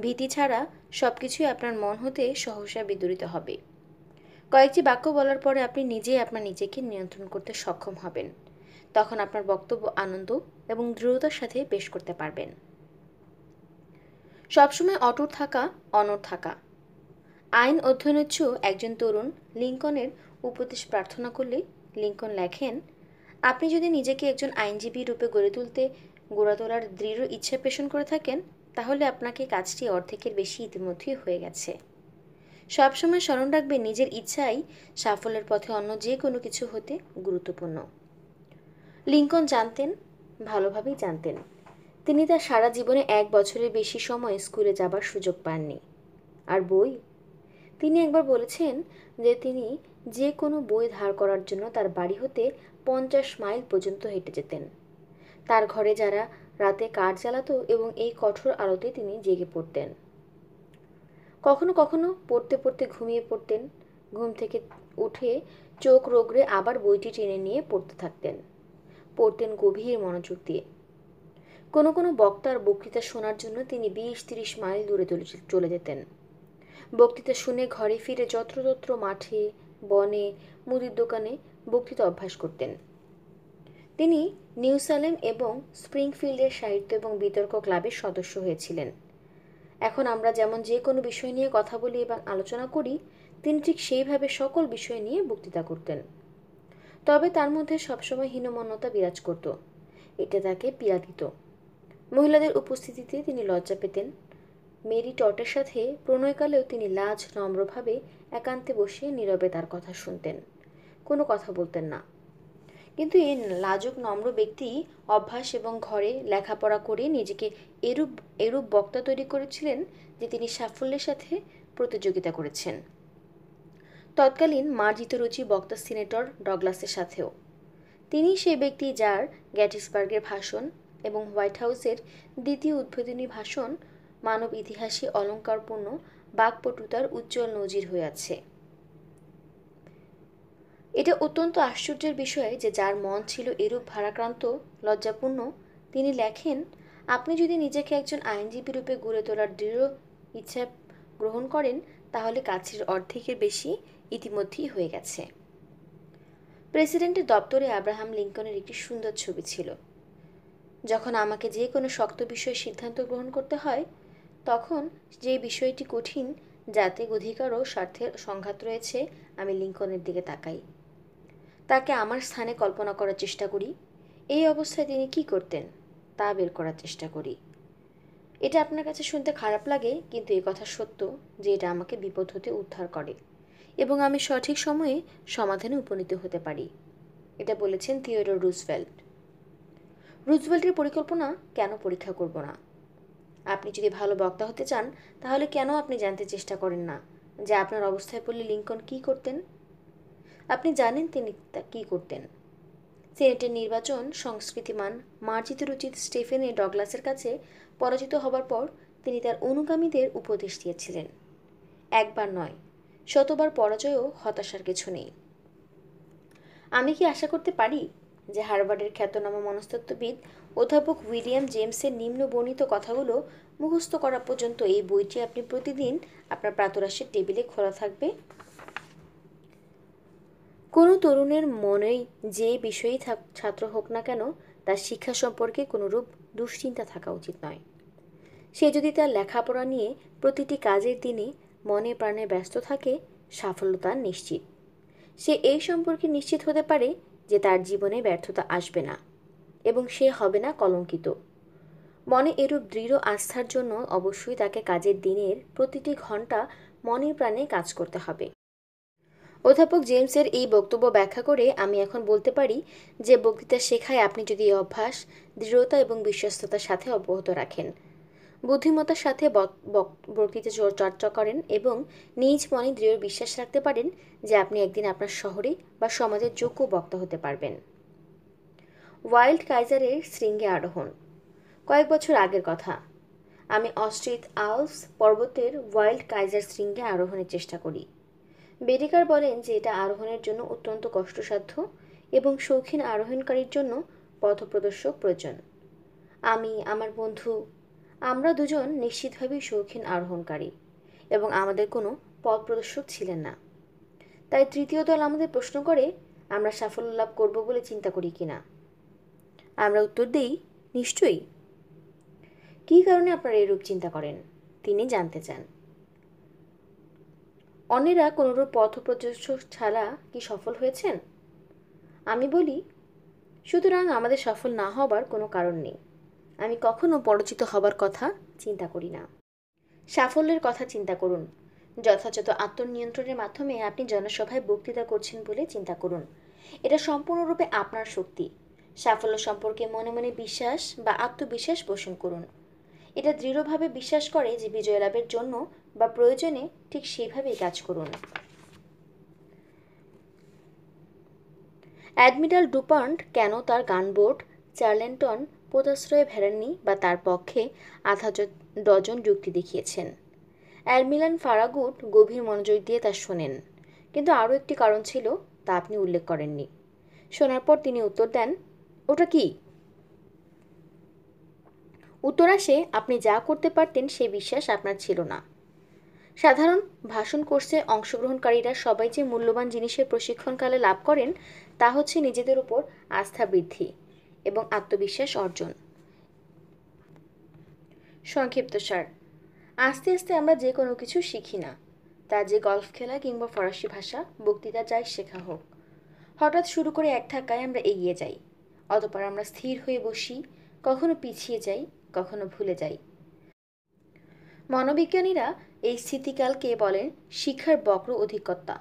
ভীতি ছাড়া সব কিছুই আপনার মন হতে সহসা বিদূরিত হবে কয়েকটি বাক্য বলার পরে আপনি নিজেই আপনার নিজেকে নিয়ন্ত্রণ করতে সক্ষম হবেন তখন আপনার বক্তব্য আনন্দ এবং দৃঢ়তার সাথে পেশ করতে পারবেন সবসময় অটুট থাকা অনর থাকা আইন অধ্যয়নেচ্ছ একজন তরুণ লিঙ্কনের উপদেশ প্রার্থনা করলে লিঙ্কন লেখেন আপনি যদি নিজেকে একজন আইনজীবী রূপে গড়ে তুলতে গোড়া তোলার দৃঢ় ইচ্ছা পেষণ করে থাকেন তাহলে আপনাকে কাজটি অর্ধেকের বেশি ইতিমধ্যেই হয়ে গেছে সবসময় স্মরণ রাখবে নিজের ইচ্ছাই সাফল্যের পথে অন্য যে কোনো কিছু হতে গুরুত্বপূর্ণ লিঙ্কন জানতেন ভালোভাবেই জানতেন তিনি তার সারা জীবনে এক বছরের বেশি সময় স্কুলে যাবার সুযোগ পাননি আর বই তিনি একবার বলেছেন যে তিনি যে কোনো বই ধার করার জন্য তার বাড়ি হতে পঞ্চাশ মাইল পর্যন্ত হেঁটে যেতেন তার ঘরে যারা রাতে কাঠ জ্বালাত এবং এই কঠোর আলোতে তিনি জেগে পড়তেন কখনো কখনো পড়তে পড়তে ঘুমিয়ে পড়তেন ঘুম থেকে উঠে চোখ রোগড়ে আবার বইটি টেনে নিয়ে পড়তে থাকতেন পড়তেন গভীর মনোযোগ দিয়ে কোনো কোনো বক্তার বক্তৃতা শোনার জন্য তিনি বিশ তিরিশ মাইল দূরে চলে যেতেন বক্তৃতা শুনে ঘরে ফিরে যত্রতত্র মাঠে বনে মুদির দোকানে বক্তৃতা অভ্যাস করতেন তিনি নিউ সালেম এবং স্প্রিংফিল্ডের সাহিত্য এবং বিতর্ক ক্লাবের সদস্য হয়েছিলেন এখন আমরা যেমন যে কোনো বিষয় নিয়ে কথা বলি এবং আলোচনা করি তিনি ঠিক সেইভাবে সকল বিষয় নিয়ে বক্তৃতা করতেন তবে তার মধ্যে সবসময় হীনমন্যতা বিরাজ করত এটা তাকে পীড়া দিত মহিলাদের উপস্থিতিতে তিনি লজ্জা পেতেন মেরি টটের সাথে প্রণয়কালেও তিনি লাজ নম্রভাবে একান্তে বসে নীরবে তার কথা শুনতেন কোনো কথা বলতেন না কিন্তু এই লাজুক নম্র ব্যক্তি অভ্যাস এবং ঘরে লেখাপড়া করে নিজেকে এরূপ এরূপ বক্তা তৈরি করেছিলেন যে তিনি সাফল্যের সাথে প্রতিযোগিতা করেছেন তৎকালীন মার্জিত রুচি বক্তা সিনেটর ডগলাসের সাথেও তিনি সেই ব্যক্তি যার গ্যাটিসবার্গের ভাষণ এবং হোয়াইট হাউসের দ্বিতীয় উদ্বোধনী ভাষণ মানব ইতিহাসে অলঙ্কারপূর্ণ বাকপটুতার উজ্জ্বল নজির হয়ে আছে এটা অত্যন্ত আশ্চর্যের বিষয় যে যার মন ছিল এরূপ ভারাক্রান্ত লজ্জাপূর্ণ তিনি লেখেন আপনি যদি নিজেকে একজন আইনজীবী রূপে গড়ে তোলার দৃঢ় ইচ্ছা গ্রহণ করেন তাহলে কাছের অর্ধেকের বেশি ইতিমধ্যেই হয়ে গেছে প্রেসিডেন্টের দপ্তরে আব্রাহাম লিঙ্কনের একটি সুন্দর ছবি ছিল যখন আমাকে যে কোনো শক্ত বিষয়ে সিদ্ধান্ত গ্রহণ করতে হয় তখন যে বিষয়টি কঠিন যাতে অধিকার ও স্বার্থের সংঘাত রয়েছে আমি লিঙ্কনের দিকে তাকাই তাকে আমার স্থানে কল্পনা করার চেষ্টা করি এই অবস্থায় তিনি কি করতেন তা বের করার চেষ্টা করি এটা আপনার কাছে শুনতে খারাপ লাগে কিন্তু এ কথা সত্য যে এটা আমাকে বিপদ হতে উদ্ধার করে এবং আমি সঠিক সময়ে সমাধানে উপনীত হতে পারি এটা বলেছেন থিওডোর রুজভেল্ট রুজভেল্টের পরিকল্পনা কেন পরীক্ষা করব না আপনি যদি ভালো বক্তা হতে চান তাহলে কেন আপনি জানতে চেষ্টা করেন না যে আপনার অবস্থায় পড়লে লিঙ্কন কী করতেন আপনি জানেন তিনি তা কী করতেন সিনেটের নির্বাচন সংস্কৃতিমান মার্জিত রচিত স্টেফেনে ডগলাসের কাছে পরাজিত হবার পর তিনি তার অনুগামীদের উপদেশ দিয়েছিলেন একবার নয় শতবার পরাজয়ও হতাশার কিছু নেই আমি কি আশা করতে পারি যে হার্ভার্ডের খ্যাতনামা মনস্তত্ত্ববিদ অধ্যাপক উইলিয়াম জেমসের নিম্ন বর্ণিত কথাগুলো মুখস্থ করা পর্যন্ত এই বইটি আপনি প্রতিদিন আপনার প্রাতরাশের টেবিলে খোলা থাকবে কোনো তরুণের মনেই যে বিষয়েই ছাত্র হোক না কেন তার শিক্ষা সম্পর্কে কোনোরূপ দুশ্চিন্তা থাকা উচিত নয় সে যদি তার লেখাপড়া নিয়ে প্রতিটি কাজের দিনে মনে প্রাণে ব্যস্ত থাকে সাফল্য নিশ্চিত সে এই সম্পর্কে নিশ্চিত হতে পারে যে তার জীবনে ব্যর্থতা আসবে না এবং সে হবে না কলঙ্কিত মনে এরূপ দৃঢ় আস্থার জন্য অবশ্যই তাকে কাজের দিনের প্রতিটি ঘন্টা মনে প্রাণে কাজ করতে হবে অধ্যাপক জেমসের এই বক্তব্য ব্যাখ্যা করে আমি এখন বলতে পারি যে বক্তৃতা শেখায় আপনি যদি অভ্যাস দৃঢ়তা এবং বিশ্বস্ততার সাথে অব্যাহত রাখেন বুদ্ধিমত্তার সাথে বক্তৃতা চর্চা করেন এবং নিজ মনে দৃঢ় বিশ্বাস রাখতে পারেন যে আপনি একদিন আপনার শহরে বা সমাজের যোগ্য বক্তা হতে পারবেন ওয়াইল্ড কাইজারের শৃঙ্গে আরোহণ কয়েক বছর আগের কথা আমি অস্ট্রিত আলস পর্বতের ওয়াইল্ড কাইজার শৃঙ্গে আরোহণের চেষ্টা করি বেডেকার বলেন যে এটা আরোহণের জন্য অত্যন্ত কষ্টসাধ্য এবং শৌখিন আরোহণকারীর জন্য পথপ্রদর্শক প্রয়োজন আমি আমার বন্ধু আমরা দুজন নিশ্চিতভাবেই শৌখিন আরোহণকারী এবং আমাদের কোনো পথ প্রদর্শক ছিলেন না তাই তৃতীয় দল আমাদের প্রশ্ন করে আমরা সাফল্য লাভ করব বলে চিন্তা করি কি না আমরা উত্তর দিই নিশ্চয়ই কী কারণে আপনারা এরূপ চিন্তা করেন তিনি জানতে চান অন্যেরা কোনোরূপ পথ ছাড়া কি সফল হয়েছেন আমি বলি সুতরাং আমাদের সফল না হবার কোনো কারণ নেই আমি কখনো পরাজিত হবার কথা চিন্তা করি না সাফল্যের কথা চিন্তা করুন যথাযথ আত্মনিয়ন্ত্রণের মাধ্যমে আপনি জনসভায় বক্তৃতা করছেন বলে চিন্তা করুন এটা সম্পূর্ণরূপে আপনার শক্তি সাফল্য সম্পর্কে মনে মনে বিশ্বাস বা আত্মবিশ্বাস পোষণ করুন এটা দৃঢ়ভাবে বিশ্বাস করে যে বিজয় লাভের জন্য বা প্রয়োজনে ঠিক সেভাবেই কাজ করুন অ্যাডমিরাল ডুপন্ট কেন তার গানবোট চার্লেন্টন পোতাশ্রয়ে ভেরাননি বা তার পক্ষে আধা ডজন যুক্তি দেখিয়েছেন অ্যাডমিরাল ফারাগুট গভীর মনোযোগ দিয়ে তা শোনেন কিন্তু আরও একটি কারণ ছিল তা আপনি উল্লেখ করেননি শোনার পর তিনি উত্তর দেন ওটা কি উত্তর আসে আপনি যা করতে পারতেন সে বিশ্বাস আপনার ছিল না সাধারণ ভাষণ কোর্সে অংশগ্রহণকারীরা সবাই যে মূল্যবান জিনিসের প্রশিক্ষণকালে লাভ করেন তা হচ্ছে নিজেদের উপর আস্থা বৃদ্ধি এবং আত্মবিশ্বাস অর্জন সংক্ষিপ্ত সার আস্তে আস্তে আমরা যে কোনো কিছু শিখি না তা যে গল্ফ খেলা কিংবা ফরাসি ভাষা বক্তৃতা যাই শেখা হোক হঠাৎ শুরু করে এক ধাক্কায় আমরা এগিয়ে যাই অতপর আমরা স্থির হয়ে বসি কখনো পিছিয়ে যাই কখনো ভুলে যাই মনোবিজ্ঞানীরা এই স্থিতিকালকে বলেন শিক্ষার বক্র অধিকতা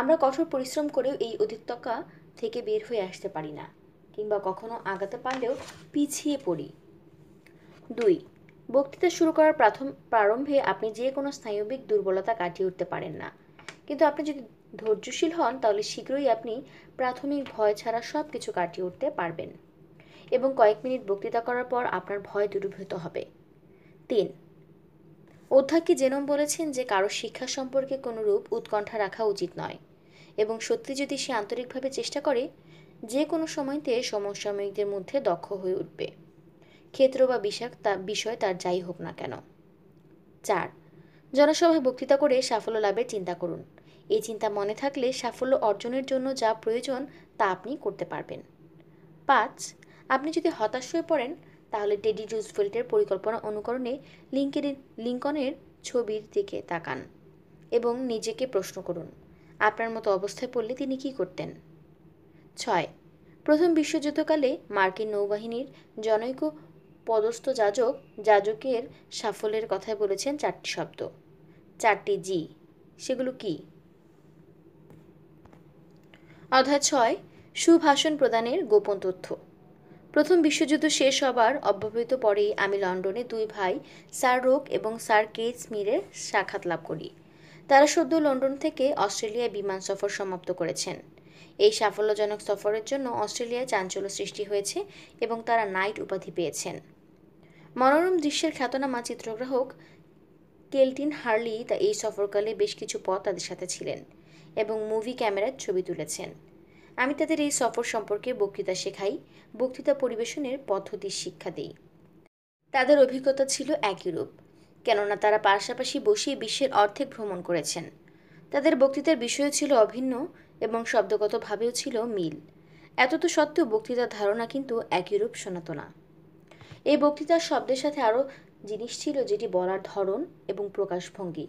আমরা কঠোর পরিশ্রম করেও এই অধিকতা থেকে বের হয়ে আসতে পারি না কিংবা কখনো আগাতে পারলেও পিছিয়ে পড়ি দুই বক্তৃতা শুরু করার প্রাথম প্রারম্ভে আপনি যে কোনো স্নায়বিক দুর্বলতা কাটিয়ে উঠতে পারেন না কিন্তু আপনি যদি ধৈর্যশীল হন তাহলে শীঘ্রই আপনি প্রাথমিক ভয় ছাড়া সব কিছু কাটিয়ে উঠতে পারবেন এবং কয়েক মিনিট বক্তৃতা করার পর আপনার ভয় দূরীভূত হবে তিন অধ্যাকি জেনম বলেছেন যে কারো শিক্ষা সম্পর্কে কোনো রূপ উৎকণ্ঠা রাখা উচিত নয় এবং সত্যি যদি সে আন্তরিকভাবে চেষ্টা করে যে কোনো সময়তে সমসাময়িকদের মধ্যে দক্ষ হয়ে উঠবে ক্ষেত্র বা বিষাক্ত তা বিষয় তার যাই হোক না কেন চার জনসভায় বক্তৃতা করে সাফল্য লাভের চিন্তা করুন এই চিন্তা মনে থাকলে সাফল্য অর্জনের জন্য যা প্রয়োজন তা আপনি করতে পারবেন পাঁচ আপনি যদি হতাশ হয়ে পড়েন তাহলে টেডি রুজফেল্টের পরিকল্পনা অনুকরণে লিঙ্কের লিঙ্কনের ছবির দিকে তাকান এবং নিজেকে প্রশ্ন করুন আপনার মতো অবস্থায় পড়লে তিনি কি করতেন ছয় প্রথম বিশ্বযুদ্ধকালে মার্কিন নৌবাহিনীর জনৈক পদস্থ যাজক যাজকের সাফল্যের কথায় বলেছেন চারটি শব্দ চারটি জি সেগুলো কি অধ্যায় ছয় সুভাষণ প্রদানের গোপন তথ্য প্রথম বিশ্বযুদ্ধ শেষ হবার অব্যবহিত পরেই আমি লন্ডনে দুই ভাই স্যার রোক এবং স্যার কেস মিরের সাক্ষাৎ লাভ করি তারা সদ্য লন্ডন থেকে অস্ট্রেলিয়ায় বিমান সফর সমাপ্ত করেছেন এই সাফল্যজনক সফরের জন্য অস্ট্রেলিয়ায় চাঞ্চল্য সৃষ্টি হয়েছে এবং তারা নাইট উপাধি পেয়েছেন মনোরম দৃশ্যের খ্যাতনামা চিত্রগ্রাহক কেলটিন হার্লি তা এই সফরকালে বেশ কিছু পথ তাদের সাথে ছিলেন এবং মুভি ক্যামেরার ছবি তুলেছেন আমি তাদের এই সফর সম্পর্কে বক্তৃতা শেখাই বক্তৃতা পরিবেশনের পদ্ধতি শিক্ষা দেই তাদের অভিজ্ঞতা ছিল একই রূপ কেননা তারা পাশাপাশি বসিয়ে বিশ্বের অর্ধেক ভ্রমণ করেছেন তাদের বক্তৃতার বিষয়ও ছিল অভিন্ন এবং শব্দগতভাবেও ছিল মিল এত তো সত্ত্বেও বক্তৃতার ধারণা কিন্তু একই রূপ শোনাত না এই বক্তৃতার শব্দের সাথে আরও জিনিস ছিল যেটি বলার ধরন এবং প্রকাশভঙ্গি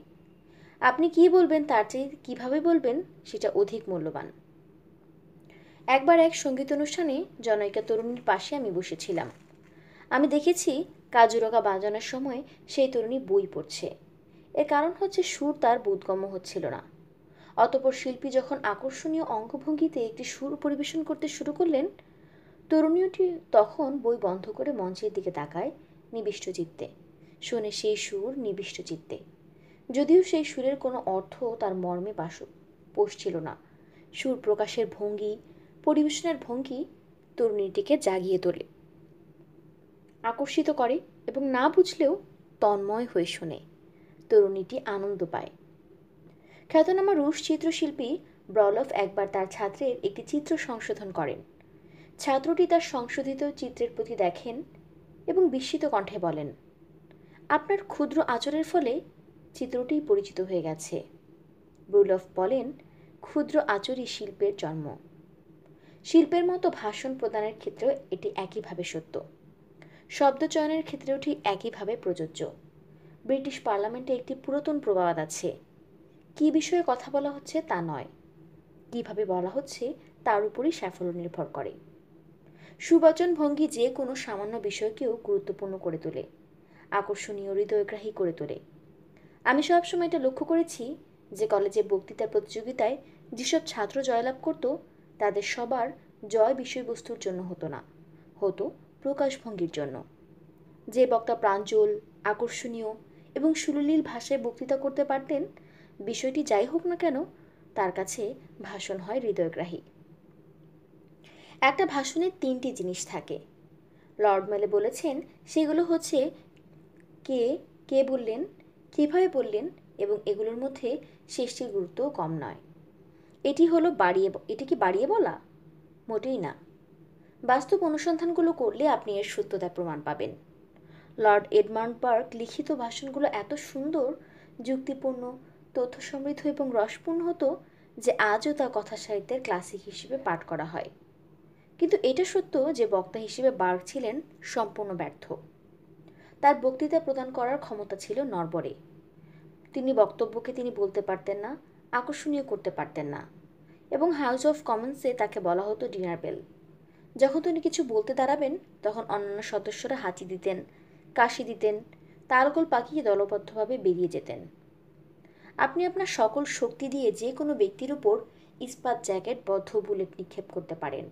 আপনি কি বলবেন তার চেয়ে কীভাবে বলবেন সেটা অধিক মূল্যবান একবার এক সঙ্গীত অনুষ্ঠানে জনৈকা তরুণীর পাশে আমি বসেছিলাম আমি দেখেছি কাজুরকা বাজানোর সময় সেই তরুণী বই পড়ছে এর কারণ হচ্ছে সুর তার বোধগম্য হচ্ছিল না অতপর শিল্পী যখন আকর্ষণীয় অঙ্গভঙ্গিতে একটি সুর পরিবেশন করতে শুরু করলেন তরুণীটি তখন বই বন্ধ করে মঞ্চের দিকে তাকায় নিবিষ্ট চিত্তে শোনে সেই সুর নিবিষ্ট চিত্তে যদিও সেই সুরের কোনো অর্থ তার মর্মে বাস পোষছিল না সুর প্রকাশের ভঙ্গি পরিবেশনার ভঙ্গি তরুণীটিকে জাগিয়ে তোলে আকর্ষিত করে এবং না বুঝলেও তন্ময় হয়ে শোনে তরুণীটি আনন্দ পায় খ্যাতনামা রুশ চিত্রশিল্পী ব্রলফ একবার তার ছাত্রের একটি চিত্র সংশোধন করেন ছাত্রটি তার সংশোধিত চিত্রের প্রতি দেখেন এবং বিস্মিত কণ্ঠে বলেন আপনার ক্ষুদ্র আচরের ফলে চিত্রটি পরিচিত হয়ে গেছে ব্রুলফ বলেন ক্ষুদ্র আচরই শিল্পের জন্ম শিল্পের মতো ভাষণ প্রদানের ক্ষেত্রেও এটি একইভাবে সত্য শব্দচয়নের ক্ষেত্রেও ঠিক একইভাবে প্রযোজ্য ব্রিটিশ পার্লামেন্টে একটি পুরাতন প্রবাদ আছে কি বিষয়ে কথা বলা হচ্ছে তা নয় কিভাবে বলা হচ্ছে তার উপরই সাফল্য নির্ভর করে সুবাচন ভঙ্গি যে কোনো সামান্য বিষয়কেও গুরুত্বপূর্ণ করে তোলে আকর্ষণীয় হৃদয়গ্রাহী করে তোলে আমি সবসময় এটা লক্ষ্য করেছি যে কলেজে বক্তৃতা প্রতিযোগিতায় যেসব ছাত্র জয়লাভ করত তাদের সবার জয় বিষয়বস্তুর জন্য হতো না হতো প্রকাশভঙ্গির জন্য যে বক্তা প্রাঞ্জল আকর্ষণীয় এবং সুললীল ভাষায় বক্তৃতা করতে পারতেন বিষয়টি যাই হোক না কেন তার কাছে ভাষণ হয় হৃদয়গ্রাহী একটা ভাষণে তিনটি জিনিস থাকে লর্ড মেলে বলেছেন সেগুলো হচ্ছে কে কে বললেন কীভাবে বললেন এবং এগুলোর মধ্যে শেষটির গুরুত্বও কম নয় এটি হলো বাড়িয়ে এটি কি বাড়িয়ে বলা মোটেই না বাস্তব অনুসন্ধানগুলো করলে আপনি এর সত্যতা প্রমাণ পাবেন লর্ড এডমান্ড পার্ক লিখিত ভাষণগুলো এত সুন্দর যুক্তিপূর্ণ তথ্য সমৃদ্ধ এবং রসপূর্ণ হতো যে আজও তা কথা সাহিত্যের ক্লাসিক হিসেবে পাঠ করা হয় কিন্তু এটা সত্য যে বক্তা হিসেবে বার্গ ছিলেন সম্পূর্ণ ব্যর্থ তার বক্তৃতা প্রদান করার ক্ষমতা ছিল নরবরে তিনি বক্তব্যকে তিনি বলতে পারতেন না আকর্ষণীয় করতে পারতেন না এবং হাউস অফ কমন্সে তাকে বলা হতো ডিনার বেল যখন তিনি কিছু বলতে দাঁড়াবেন তখন অন্যান্য সদস্যরা হাঁচি দিতেন কাশি দিতেন তারকল পাকিয়ে দলবদ্ধভাবে বেরিয়ে যেতেন আপনি আপনার সকল শক্তি দিয়ে যে কোনো ব্যক্তির উপর ইস্পাত জ্যাকেট বদ্ধ বুলেট নিক্ষেপ করতে পারেন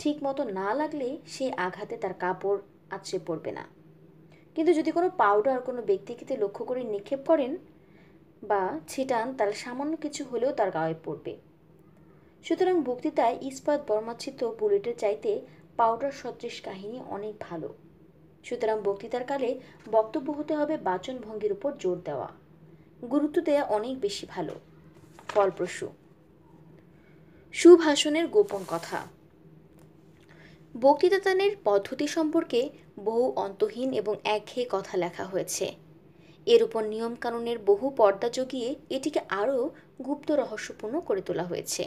ঠিক মতো না লাগলে সেই আঘাতে তার কাপড় আছড়ে পড়বে না কিন্তু যদি কোনো পাউডার কোনো ব্যক্তিকে লক্ষ্য করে নিক্ষেপ করেন বা ছিটান তাহলে সামান্য কিছু হলেও তার গায়ে পড়বে সুতরাং বক্তৃতায় ইস্পাত বর্মাচ্ছিত বুলেটের চাইতে পাউডার সদৃশ কাহিনী অনেক ভালো সুতরাং বক্তৃতার কালে বক্তব্য হতে হবে বাচন ভঙ্গির উপর জোর দেওয়া গুরুত্ব দেয়া অনেক বেশি ভালো ফলপ্রসূ সুভাষণের গোপন কথা বক্তৃতাদানের পদ্ধতি সম্পর্কে বহু অন্তহীন এবং একঘেয়ে কথা লেখা হয়েছে এর উপর নিয়মকানুনের বহু পর্দা জগিয়ে এটিকে আরও গুপ্ত রহস্যপূর্ণ করে তোলা হয়েছে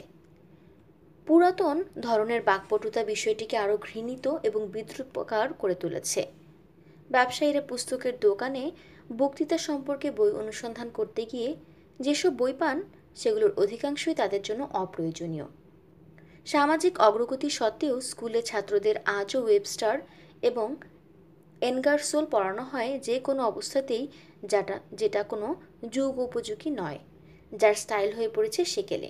পুরাতন ধরনের বাকপটুতা বিষয়টিকে আরও ঘৃণিত এবং বিদ্রুপকার করে তুলেছে ব্যবসায়ীরা পুস্তকের দোকানে বক্তৃতা সম্পর্কে বই অনুসন্ধান করতে গিয়ে যেসব বই পান সেগুলোর অধিকাংশই তাদের জন্য অপ্রয়োজনীয় সামাজিক অগ্রগতি সত্ত্বেও স্কুলে ছাত্রদের আজও ওয়েবস্টার এবং এনগারসোল পড়ানো হয় যে কোনো অবস্থাতেই যাটা যেটা কোনো যুগ উপযোগী নয় যার স্টাইল হয়ে পড়েছে সেকেলে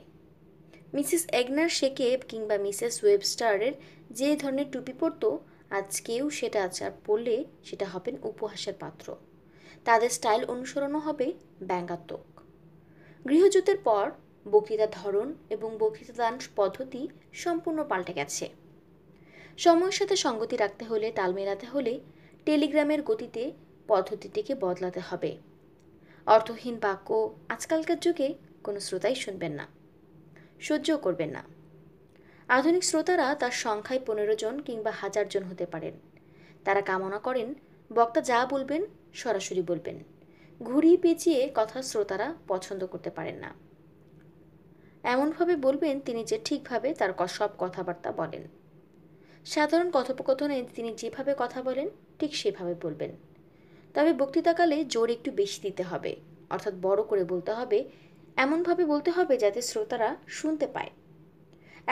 মিসেস এগনার শেকে কিংবা মিসেস ওয়েবস্টারের যে ধরনের টুপি পরত আজকেও সেটা আচার পরলে সেটা হবেন উপহাসের পাত্র তাদের স্টাইল অনুসরণও হবে ব্যঙ্গাত্মক গৃহযুদ্ধের পর বক্তৃতা ধরন এবং বক্তৃতাদান পদ্ধতি সম্পূর্ণ পাল্টে গেছে সময়ের সাথে সঙ্গতি রাখতে হলে তাল মেলাতে হলে টেলিগ্রামের গতিতে পদ্ধতিটিকে বদলাতে হবে অর্থহীন বাক্য আজকালকার যুগে কোনো শ্রোতাই শুনবেন না সহ্য করবেন না আধুনিক শ্রোতারা তার সংখ্যায় পনেরো জন কিংবা হাজার জন হতে পারেন তারা কামনা করেন বক্তা যা বলবেন সরাসরি বলবেন ঘুরিয়ে পেঁচিয়ে কথা শ্রোতারা পছন্দ করতে পারেন না এমনভাবে বলবেন তিনি যে ঠিকভাবে তার সব কথাবার্তা বলেন সাধারণ কথোপকথনে তিনি যেভাবে কথা বলেন ঠিক সেভাবে বলবেন তবে বক্তৃতাকালে জোর একটু বেশি দিতে হবে অর্থাৎ বড় করে বলতে হবে এমনভাবে বলতে হবে যাতে শ্রোতারা শুনতে পায়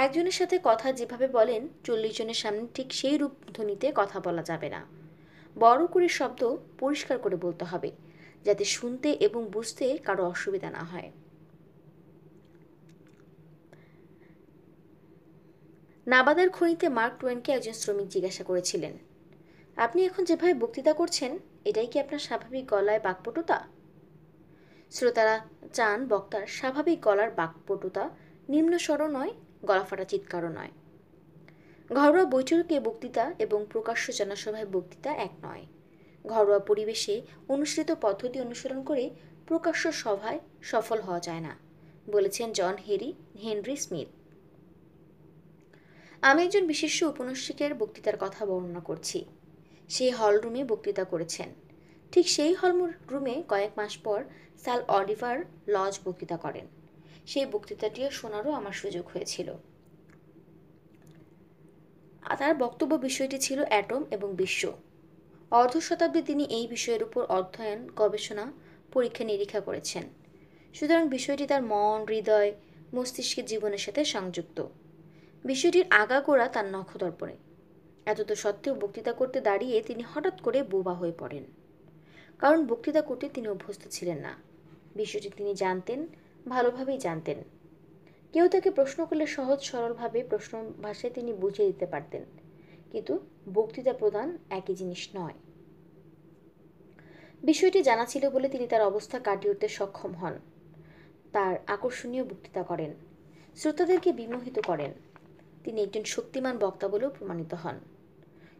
একজনের সাথে কথা যেভাবে বলেন চল্লিশ জনের সামনে ঠিক সেই রূপ ধ্বনিতে কথা বলা যাবে না বড় করে শব্দ পরিষ্কার করে বলতে হবে যাতে শুনতে এবং বুঝতে কারো অসুবিধা না হয় নাবাদার খনিতে মার্ক টোয়েনকে একজন শ্রমিক জিজ্ঞাসা করেছিলেন আপনি এখন যেভাবে বক্তৃতা করছেন এটাই কি আপনার স্বাভাবিক গলায় বাকপটুতা শ্রোতারা চান বক্তার স্বাভাবিক গলার বাকপটুতা নিম্নস্বরও নয় গলাফাটা চিৎকারও নয় ঘরোয়া বৈঠকে বক্তৃতা এবং প্রকাশ্য জনসভায় বক্তৃতা এক নয় ঘরোয়া পরিবেশে অনুসৃত পদ্ধতি অনুসরণ করে প্রকাশ্য সভায় সফল হওয়া যায় না বলেছেন জন হেরি হেনরি স্মিথ আমি একজন বিশিষ্ট উপন্যাসিকের বক্তৃতার কথা বর্ণনা করছি সে হলরুমে বক্তৃতা করেছেন ঠিক সেই হল রুমে কয়েক মাস পর সাল অডিভার লজ বক্তৃতা করেন সেই বক্তৃতাটিও শোনারও আমার সুযোগ হয়েছিল তার বক্তব্য বিষয়টি ছিল অ্যাটম এবং বিশ্ব অর্ধ শতাব্দী তিনি এই বিষয়ের উপর অধ্যয়ন গবেষণা পরীক্ষা নিরীক্ষা করেছেন সুতরাং বিষয়টি তার মন হৃদয় মস্তিষ্কের জীবনের সাথে সংযুক্ত বিষয়টির আগাগোড়া তার নক্ষদর্পণে এত তো সত্ত্বেও বক্তৃতা করতে দাঁড়িয়ে তিনি হঠাৎ করে বোবা হয়ে পড়েন কারণ বক্তৃতা করতে তিনি অভ্যস্ত ছিলেন না বিষয়টি তিনি জানতেন ভালোভাবেই জানতেন কেউ তাকে প্রশ্ন করলে সহজ সরলভাবে প্রশ্ন ভাষায় তিনি বুঝিয়ে দিতে পারতেন কিন্তু বক্তৃতা প্রদান একই জিনিস নয় বিষয়টি জানা ছিল বলে তিনি তার অবস্থা কাটিয়ে উঠতে সক্ষম হন তার আকর্ষণীয় বক্তৃতা করেন শ্রোতাদেরকে বিমোহিত করেন তিনি একজন শক্তিমান বক্তা বলেও প্রমাণিত হন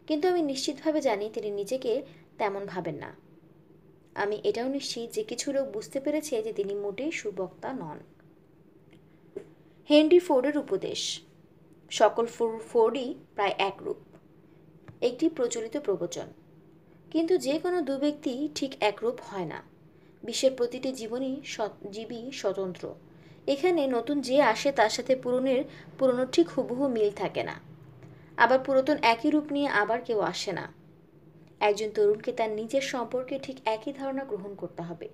কিন্তু আমি নিশ্চিতভাবে জানি তিনি নিজেকে তেমন ভাবেন না আমি এটাও নিশ্চিত যে কিছু লোক বুঝতে পেরেছে যে তিনি মোটেই সুবক্তা নন হেনরি ফোর্ডের উপদেশ সকল ফোর্ডই প্রায় একরূপ একটি প্রচলিত প্রবচন কিন্তু যে কোনো দু ব্যক্তি ঠিক একরূপ হয় না বিশ্বের প্রতিটি জীবনই জীবী স্বতন্ত্র এখানে নতুন যে আসে তার সাথে পুরনের পুরনো ঠিক হুবহু মিল থাকে না আবার পুরাতন একই রূপ নিয়ে আবার কেউ আসে না একজন তরুণকে তার নিজের সম্পর্কে ঠিক একই ধারণা গ্রহণ করতে হবে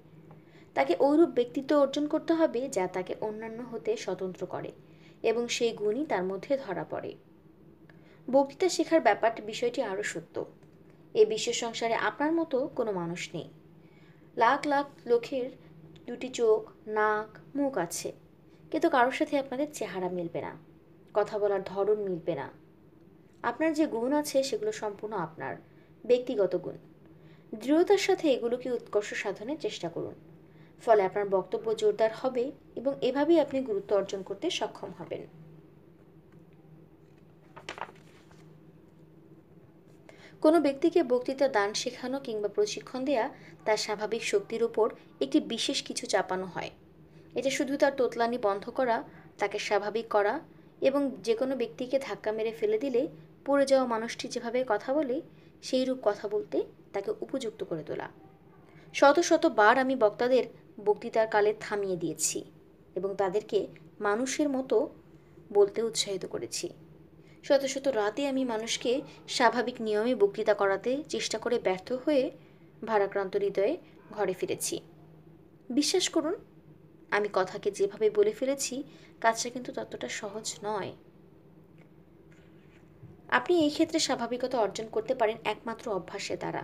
তাকে ঐরূপ ব্যক্তিত্ব অর্জন করতে হবে যা তাকে অন্যান্য হতে স্বতন্ত্র করে এবং সেই গুণই তার মধ্যে ধরা পড়ে বক্তৃতা শেখার ব্যাপারটি বিষয়টি আরও সত্য এ বিশ্ব সংসারে আপনার মতো কোনো মানুষ নেই লাখ লাখ লোকের দুটি চোখ নাক মুখ আছে কিন্তু কারোর সাথে আপনাদের চেহারা মিলবে না কথা বলার ধরন মিলবে না আপনার যে গুণ আছে সেগুলো সম্পূর্ণ আপনার ব্যক্তিগত গুণ দৃঢ়তার সাথে এগুলোকে উৎকর্ষ সাধনের চেষ্টা করুন ফলে আপনার বক্তব্য জোরদার হবে এবং এভাবেই আপনি গুরুত্ব অর্জন করতে সক্ষম হবেন কোনো ব্যক্তিকে বক্তৃতা দান শেখানো কিংবা প্রশিক্ষণ দেয়া তার স্বাভাবিক শক্তির উপর একটি বিশেষ কিছু চাপানো হয় এটা শুধু তার তোতলানি বন্ধ করা তাকে স্বাভাবিক করা এবং যে কোনো ব্যক্তিকে ধাক্কা মেরে ফেলে দিলে পড়ে যাওয়া মানুষটি যেভাবে কথা বলে সেই রূপ কথা বলতে তাকে উপযুক্ত করে তোলা শত শত বার আমি বক্তাদের বক্তৃতার কালে থামিয়ে দিয়েছি এবং তাদেরকে মানুষের মতো বলতে উৎসাহিত করেছি শত শত রাতে আমি মানুষকে স্বাভাবিক নিয়মে বক্তৃতা করাতে চেষ্টা করে ব্যর্থ হয়ে ভারাক্রান্ত হৃদয়ে ঘরে ফিরেছি বিশ্বাস করুন আমি কথাকে যেভাবে বলে ফেলেছি কাজটা কিন্তু ততটা সহজ নয় আপনি এই ক্ষেত্রে স্বাভাবিকতা অর্জন করতে পারেন একমাত্র অভ্যাসে দ্বারা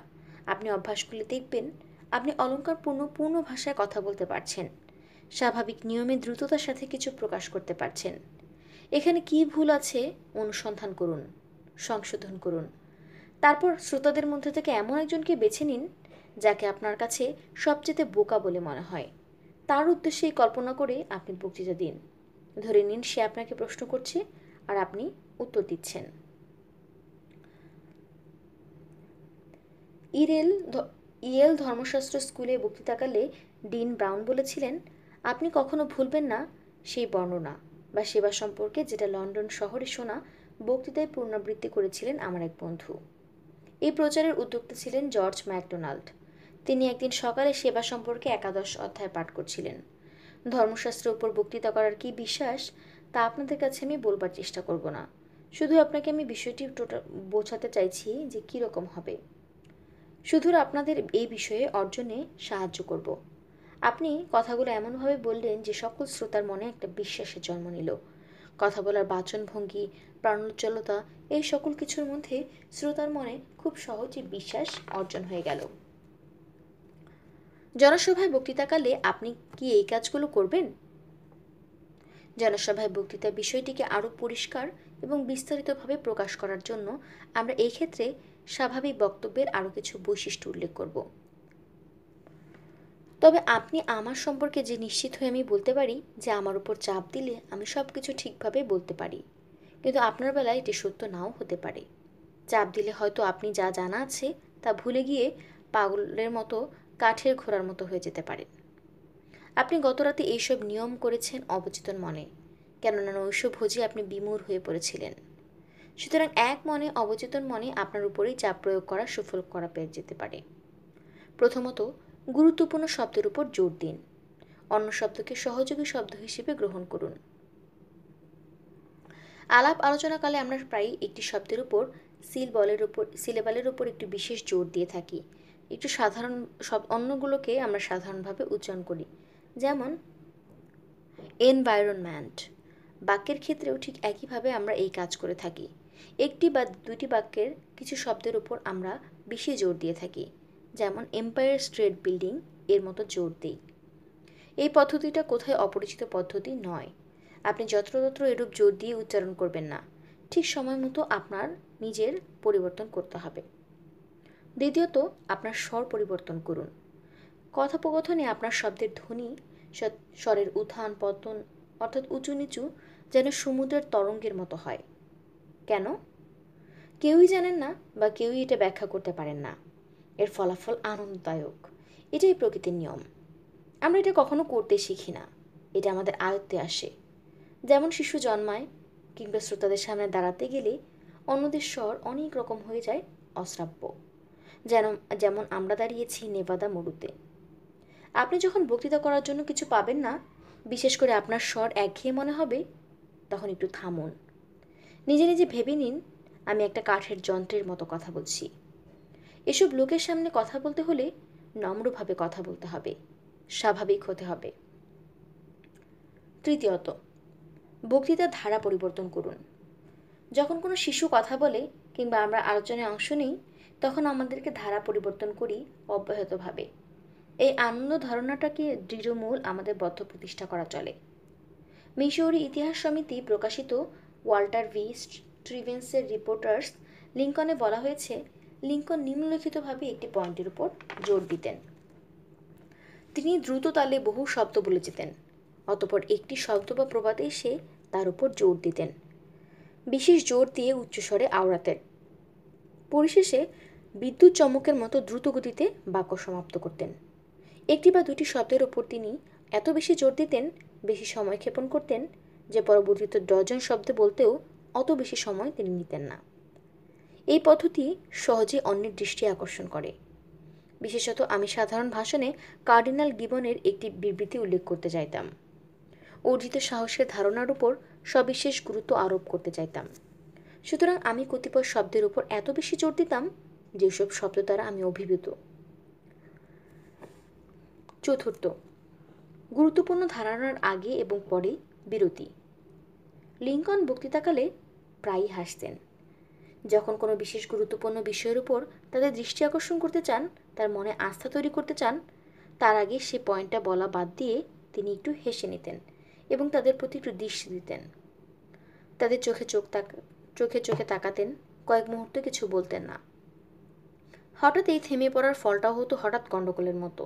আপনি অভ্যাসগুলি দেখবেন আপনি অলঙ্কারপূর্ণ পূর্ণ ভাষায় কথা বলতে পারছেন স্বাভাবিক নিয়মে দ্রুততার সাথে কিছু প্রকাশ করতে পারছেন এখানে কি ভুল আছে অনুসন্ধান করুন সংশোধন করুন তারপর শ্রোতাদের মধ্যে থেকে এমন একজনকে বেছে নিন যাকে আপনার কাছে সবচেয়ে বোকা বলে মনে হয় তার উদ্দেশ্যেই কল্পনা করে আপনি বক্তৃতা দিন ধরে নিন সে আপনাকে প্রশ্ন করছে আর আপনি উত্তর দিচ্ছেন ইরেল ইয়েল ধর্মশাস্ত্র স্কুলে বক্তৃতাকালে ডিন ব্রাউন বলেছিলেন আপনি কখনো ভুলবেন না সেই বর্ণনা বা সেবা সম্পর্কে যেটা লন্ডন শহরে শোনা বক্তৃতায় পুনরাবৃত্তি করেছিলেন আমার এক বন্ধু এই প্রচারের উদ্যোক্তা ছিলেন জর্জ ম্যাকডোনাল্ড তিনি একদিন সকালে সেবা সম্পর্কে একাদশ অধ্যায় পাঠ করছিলেন ধর্মশাস্ত্রের উপর বক্তৃতা করার কি বিশ্বাস তা আপনাদের কাছে আমি বলবার চেষ্টা করব না শুধু আপনাকে আমি বিষয়টি টোটাল বোঝাতে চাইছি যে কীরকম হবে শুধু আপনাদের এই বিষয়ে অর্জনে সাহায্য করব আপনি কথাগুলো এমনভাবে বললেন যে সকল শ্রোতার মনে একটা বিশ্বাসের জন্ম নিল কথা বলার বাচনভঙ্গি প্রাণোজ্জ্বলতা এই সকল কিছুর মধ্যে শ্রোতার মনে খুব সহজে বিশ্বাস অর্জন হয়ে গেল জনসভায় বক্তৃতাকালে আপনি কি এই কাজগুলো করবেন জনসভায় বক্তৃতা বিষয়টিকে আরও পরিষ্কার এবং বিস্তারিতভাবে প্রকাশ করার জন্য আমরা এই ক্ষেত্রে স্বাভাবিক বক্তব্যের আরও কিছু বৈশিষ্ট্য উল্লেখ করব তবে আপনি আমার সম্পর্কে যে নিশ্চিত হয়ে আমি বলতে পারি যে আমার উপর চাপ দিলে আমি সব কিছু ঠিকভাবে বলতে পারি কিন্তু আপনার বেলায় এটি সত্য নাও হতে পারে চাপ দিলে হয়তো আপনি যা জানা আছে তা ভুলে গিয়ে পাগলের মতো কাঠের ঘোড়ার মতো হয়ে যেতে পারেন আপনি গতরাতে এইসব নিয়ম করেছেন অবচেতন মনে কেননা নৈশভোজে আপনি বিমূর হয়ে পড়েছিলেন সুতরাং এক মনে অবচেতন মনে আপনার উপরেই চাপ প্রয়োগ করা সুফল করা পেয়ে যেতে পারে প্রথমত গুরুত্বপূর্ণ শব্দের উপর জোর দিন অন্য শব্দকে সহযোগী শব্দ হিসেবে গ্রহণ করুন আলাপ আলোচনাকালে আমরা প্রায়ই একটি শব্দের উপর সিল বলের উপর সিলেবলের উপর একটি বিশেষ জোর দিয়ে থাকি একটু সাধারণ সব অন্যগুলোকে আমরা সাধারণভাবে উচ্চারণ করি যেমন এনভায়রনমেন্ট বাক্যের ক্ষেত্রেও ঠিক একইভাবে আমরা এই কাজ করে থাকি একটি বা দুটি বাক্যের কিছু শব্দের উপর আমরা বেশি জোর দিয়ে থাকি যেমন এম্পায়ার স্ট্রেট বিল্ডিং এর মতো জোর দিই এই পদ্ধতিটা কোথায় অপরিচিত পদ্ধতি নয় আপনি যত্রতত্র এরূপ জোর দিয়ে উচ্চারণ করবেন না ঠিক সময় মতো আপনার নিজের পরিবর্তন করতে হবে দ্বিতীয়ত আপনার স্বর পরিবর্তন করুন কথোপকথনে আপনার শব্দের ধ্বনি স্বরের উত্থান পতন অর্থাৎ উঁচু নিচু যেন সমুদ্রের তরঙ্গের মতো হয় কেন কেউই জানেন না বা কেউই এটা ব্যাখ্যা করতে পারেন না এর ফলাফল আনন্দদায়ক এটাই প্রকৃতির নিয়ম আমরা এটা কখনো করতে শিখি না এটা আমাদের আয়ত্তে আসে যেমন শিশু জন্মায় কিংবা শ্রোতাদের সামনে দাঁড়াতে গেলে অন্যদের স্বর অনেক রকম হয়ে যায় অশ্রাব্য যেন যেমন আমরা দাঁড়িয়েছি নেবাদা মরুতে আপনি যখন বক্তৃতা করার জন্য কিছু পাবেন না বিশেষ করে আপনার স্বর একঘেয়ে মনে হবে তখন একটু থামুন নিজে নিজে ভেবে নিন আমি একটা কাঠের যন্ত্রের মতো কথা বলছি এসব লোকের সামনে কথা বলতে হলে নম্রভাবে কথা বলতে হবে স্বাভাবিক হতে হবে তৃতীয়ত বক্তৃতার ধারা পরিবর্তন করুন যখন কোনো শিশু কথা বলে কিংবা আমরা আলোচনায় অংশ নিই তখন আমাদেরকে ধারা পরিবর্তন করি অব্যাহতভাবে এই আনন্দ ধারণাটাকে দৃঢ়মূল আমাদের বদ্ধ প্রতিষ্ঠা করা চলে মিশৌরি ইতিহাস সমিতি প্রকাশিত ওয়াল্টার ভিস্ট ট্রিভেন্সের রিপোর্টার্স লিঙ্কনে বলা হয়েছে লিঙ্কন নিম্নলিখিতভাবে একটি পয়েন্টের উপর জোর দিতেন তিনি দ্রুত তালে বহু শব্দ বলে যেতেন অতপর একটি শব্দ বা প্রবাদে সে তার উপর জোর দিতেন বিশেষ জোর দিয়ে উচ্চস্বরে আওড়াতেন পরিশেষে বিদ্যুৎ চমকের মতো দ্রুত গতিতে বাক্য সমাপ্ত করতেন একটি বা দুটি শব্দের ওপর তিনি এত বেশি জোর দিতেন বেশি সময় ক্ষেপণ করতেন যে পরবর্তীতে ডজন শব্দ বলতেও অত বেশি সময় তিনি নিতেন না এই পদ্ধতি সহজে অন্যের দৃষ্টি আকর্ষণ করে বিশেষত আমি সাধারণ ভাষণে কার্ডিনাল গিবনের একটি বিবৃতি উল্লেখ করতে চাইতাম অর্জিত সাহসের ধারণার উপর সবিশেষ গুরুত্ব আরোপ করতে চাইতাম সুতরাং আমি কতিপয় শব্দের উপর এত বেশি জোর দিতাম যেসব শব্দ দ্বারা আমি অভিভূত চতুর্থ গুরুত্বপূর্ণ ধারণার আগে এবং পরে বিরতি লিঙ্কন বক্তৃতাকালে প্রায়ই হাসতেন যখন কোনো বিশেষ গুরুত্বপূর্ণ বিষয়ের উপর তাদের দৃষ্টি আকর্ষণ করতে চান তার মনে আস্থা তৈরি করতে চান তার আগে সে পয়েন্টটা বলা বাদ দিয়ে তিনি একটু হেসে নিতেন এবং তাদের প্রতি একটু দৃষ্টি দিতেন তাদের চোখে চোখ তাক চোখে চোখে তাকাতেন কয়েক মুহূর্তে কিছু বলতেন না হঠাৎ এই থেমে পড়ার ফলটা হতো হঠাৎ গণ্ডগোলের মতো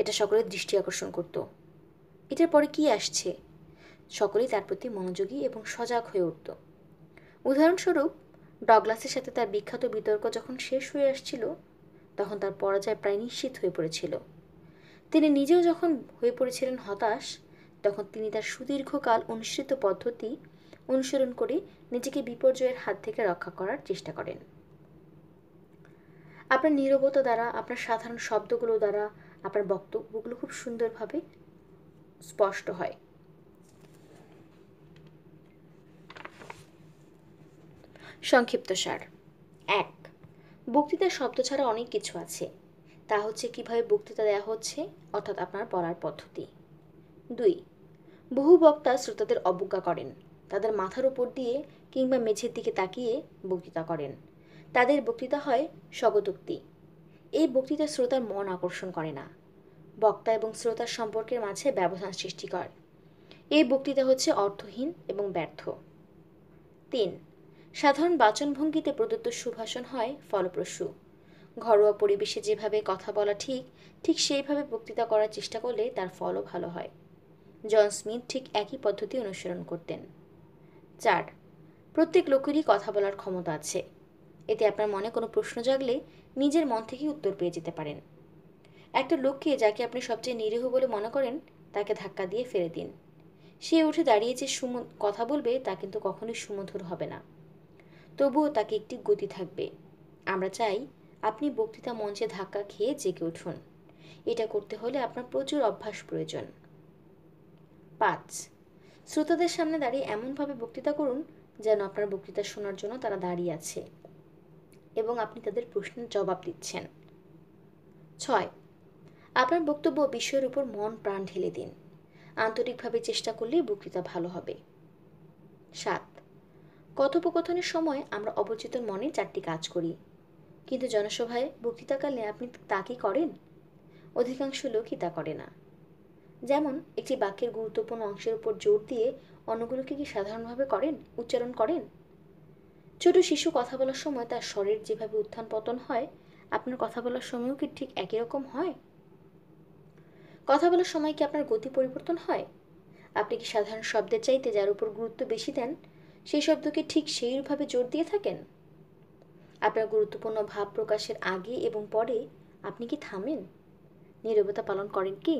এটা সকলের দৃষ্টি আকর্ষণ করত এটার পরে কি আসছে সকলেই তার প্রতি মনোযোগী এবং সজাগ হয়ে উঠত উদাহরণস্বরূপ ডগলাসের সাথে তার বিখ্যাত বিতর্ক যখন শেষ হয়ে আসছিল তখন তার পরাজয় প্রায় নিশ্চিত হয়ে পড়েছিল তিনি নিজেও যখন হয়ে পড়েছিলেন হতাশ তখন তিনি তার সুদীর্ঘকাল অনুসৃত পদ্ধতি অনুসরণ করে নিজেকে বিপর্যয়ের হাত থেকে রক্ষা করার চেষ্টা করেন আপনার নীরবতা দ্বারা আপনার সাধারণ শব্দগুলো দ্বারা আপনার বক্তব্যগুলো খুব সুন্দরভাবে স্পষ্ট হয় সংক্ষিপ্তসার এক বক্তৃতার শব্দ ছাড়া অনেক কিছু আছে তা হচ্ছে কিভাবে বক্তৃতা দেওয়া হচ্ছে অর্থাৎ আপনার বলার পদ্ধতি দুই বহু বক্তা শ্রোতাদের অবজ্ঞা করেন তাদের মাথার উপর দিয়ে কিংবা মেঝের দিকে তাকিয়ে বক্তৃতা করেন তাদের বক্তৃতা হয় স্বগতোক্তি এই বক্তৃতা শ্রোতার মন আকর্ষণ করে না বক্তা এবং শ্রোতার সম্পর্কের মাঝে ব্যবধান সৃষ্টি করে এই বক্তৃতা হচ্ছে অর্থহীন এবং ব্যর্থ তিন সাধারণ বাচনভঙ্গিতে প্রদত্ত সুভাষণ হয় ফলপ্রসূ ঘরোয়া পরিবেশে যেভাবে কথা বলা ঠিক ঠিক সেইভাবে বক্তৃতা করার চেষ্টা করলে তার ফলও ভালো হয় জন স্মিথ ঠিক একই পদ্ধতি অনুসরণ করতেন চার প্রত্যেক লোকেরই কথা বলার ক্ষমতা আছে এতে আপনার মনে কোনো প্রশ্ন জাগলে নিজের মন থেকেই উত্তর পেয়ে যেতে পারেন একটা লোককে যাকে আপনি সবচেয়ে নিরীহ বলে মনে করেন তাকে ধাক্কা দিয়ে ফেলে দিন সে উঠে দাঁড়িয়ে যে সুম কথা বলবে তা কিন্তু কখনোই সুমধুর হবে না তবুও তাকে একটি গতি থাকবে আমরা চাই আপনি বক্তৃতা মঞ্চে ধাক্কা খেয়ে জেগে উঠুন এটা করতে হলে আপনার প্রচুর অভ্যাস প্রয়োজন পাঁচ শ্রোতাদের সামনে দাঁড়িয়ে এমনভাবে বক্তৃতা করুন যেন আপনার বক্তৃতা শোনার জন্য তারা দাঁড়িয়ে আছে এবং আপনি তাদের প্রশ্নের জবাব দিচ্ছেন ছয় আপনার বক্তব্য বিষয়ের উপর মন প্রাণ ঢেলে দিন আন্তরিকভাবে চেষ্টা করলে বক্তৃতা ভালো হবে সাত কথোপকথনের সময় আমরা অবচেতন মনে চারটি কাজ করি কিন্তু জনসভায় বক্তৃতাকালে আপনি তা কি করেন অধিকাংশ লোকই তা করে না যেমন একটি বাক্যের গুরুত্বপূর্ণ অংশের উপর জোর দিয়ে অন্যগুলোকে কি সাধারণভাবে করেন উচ্চারণ করেন ছোট শিশু কথা বলার সময় তার স্বরের যেভাবে উত্থান পতন হয় আপনার কথা বলার সময়ও কি ঠিক একই রকম হয় কথা বলার সময় কি আপনার গতি পরিবর্তন হয় আপনি কি সাধারণ শব্দের চাইতে যার উপর গুরুত্ব বেশি দেন সেই শব্দকে ঠিক সেইভাবে জোর দিয়ে থাকেন আপনার গুরুত্বপূর্ণ ভাব প্রকাশের আগে এবং পরে আপনি কি থামেন নীরবতা পালন করেন কি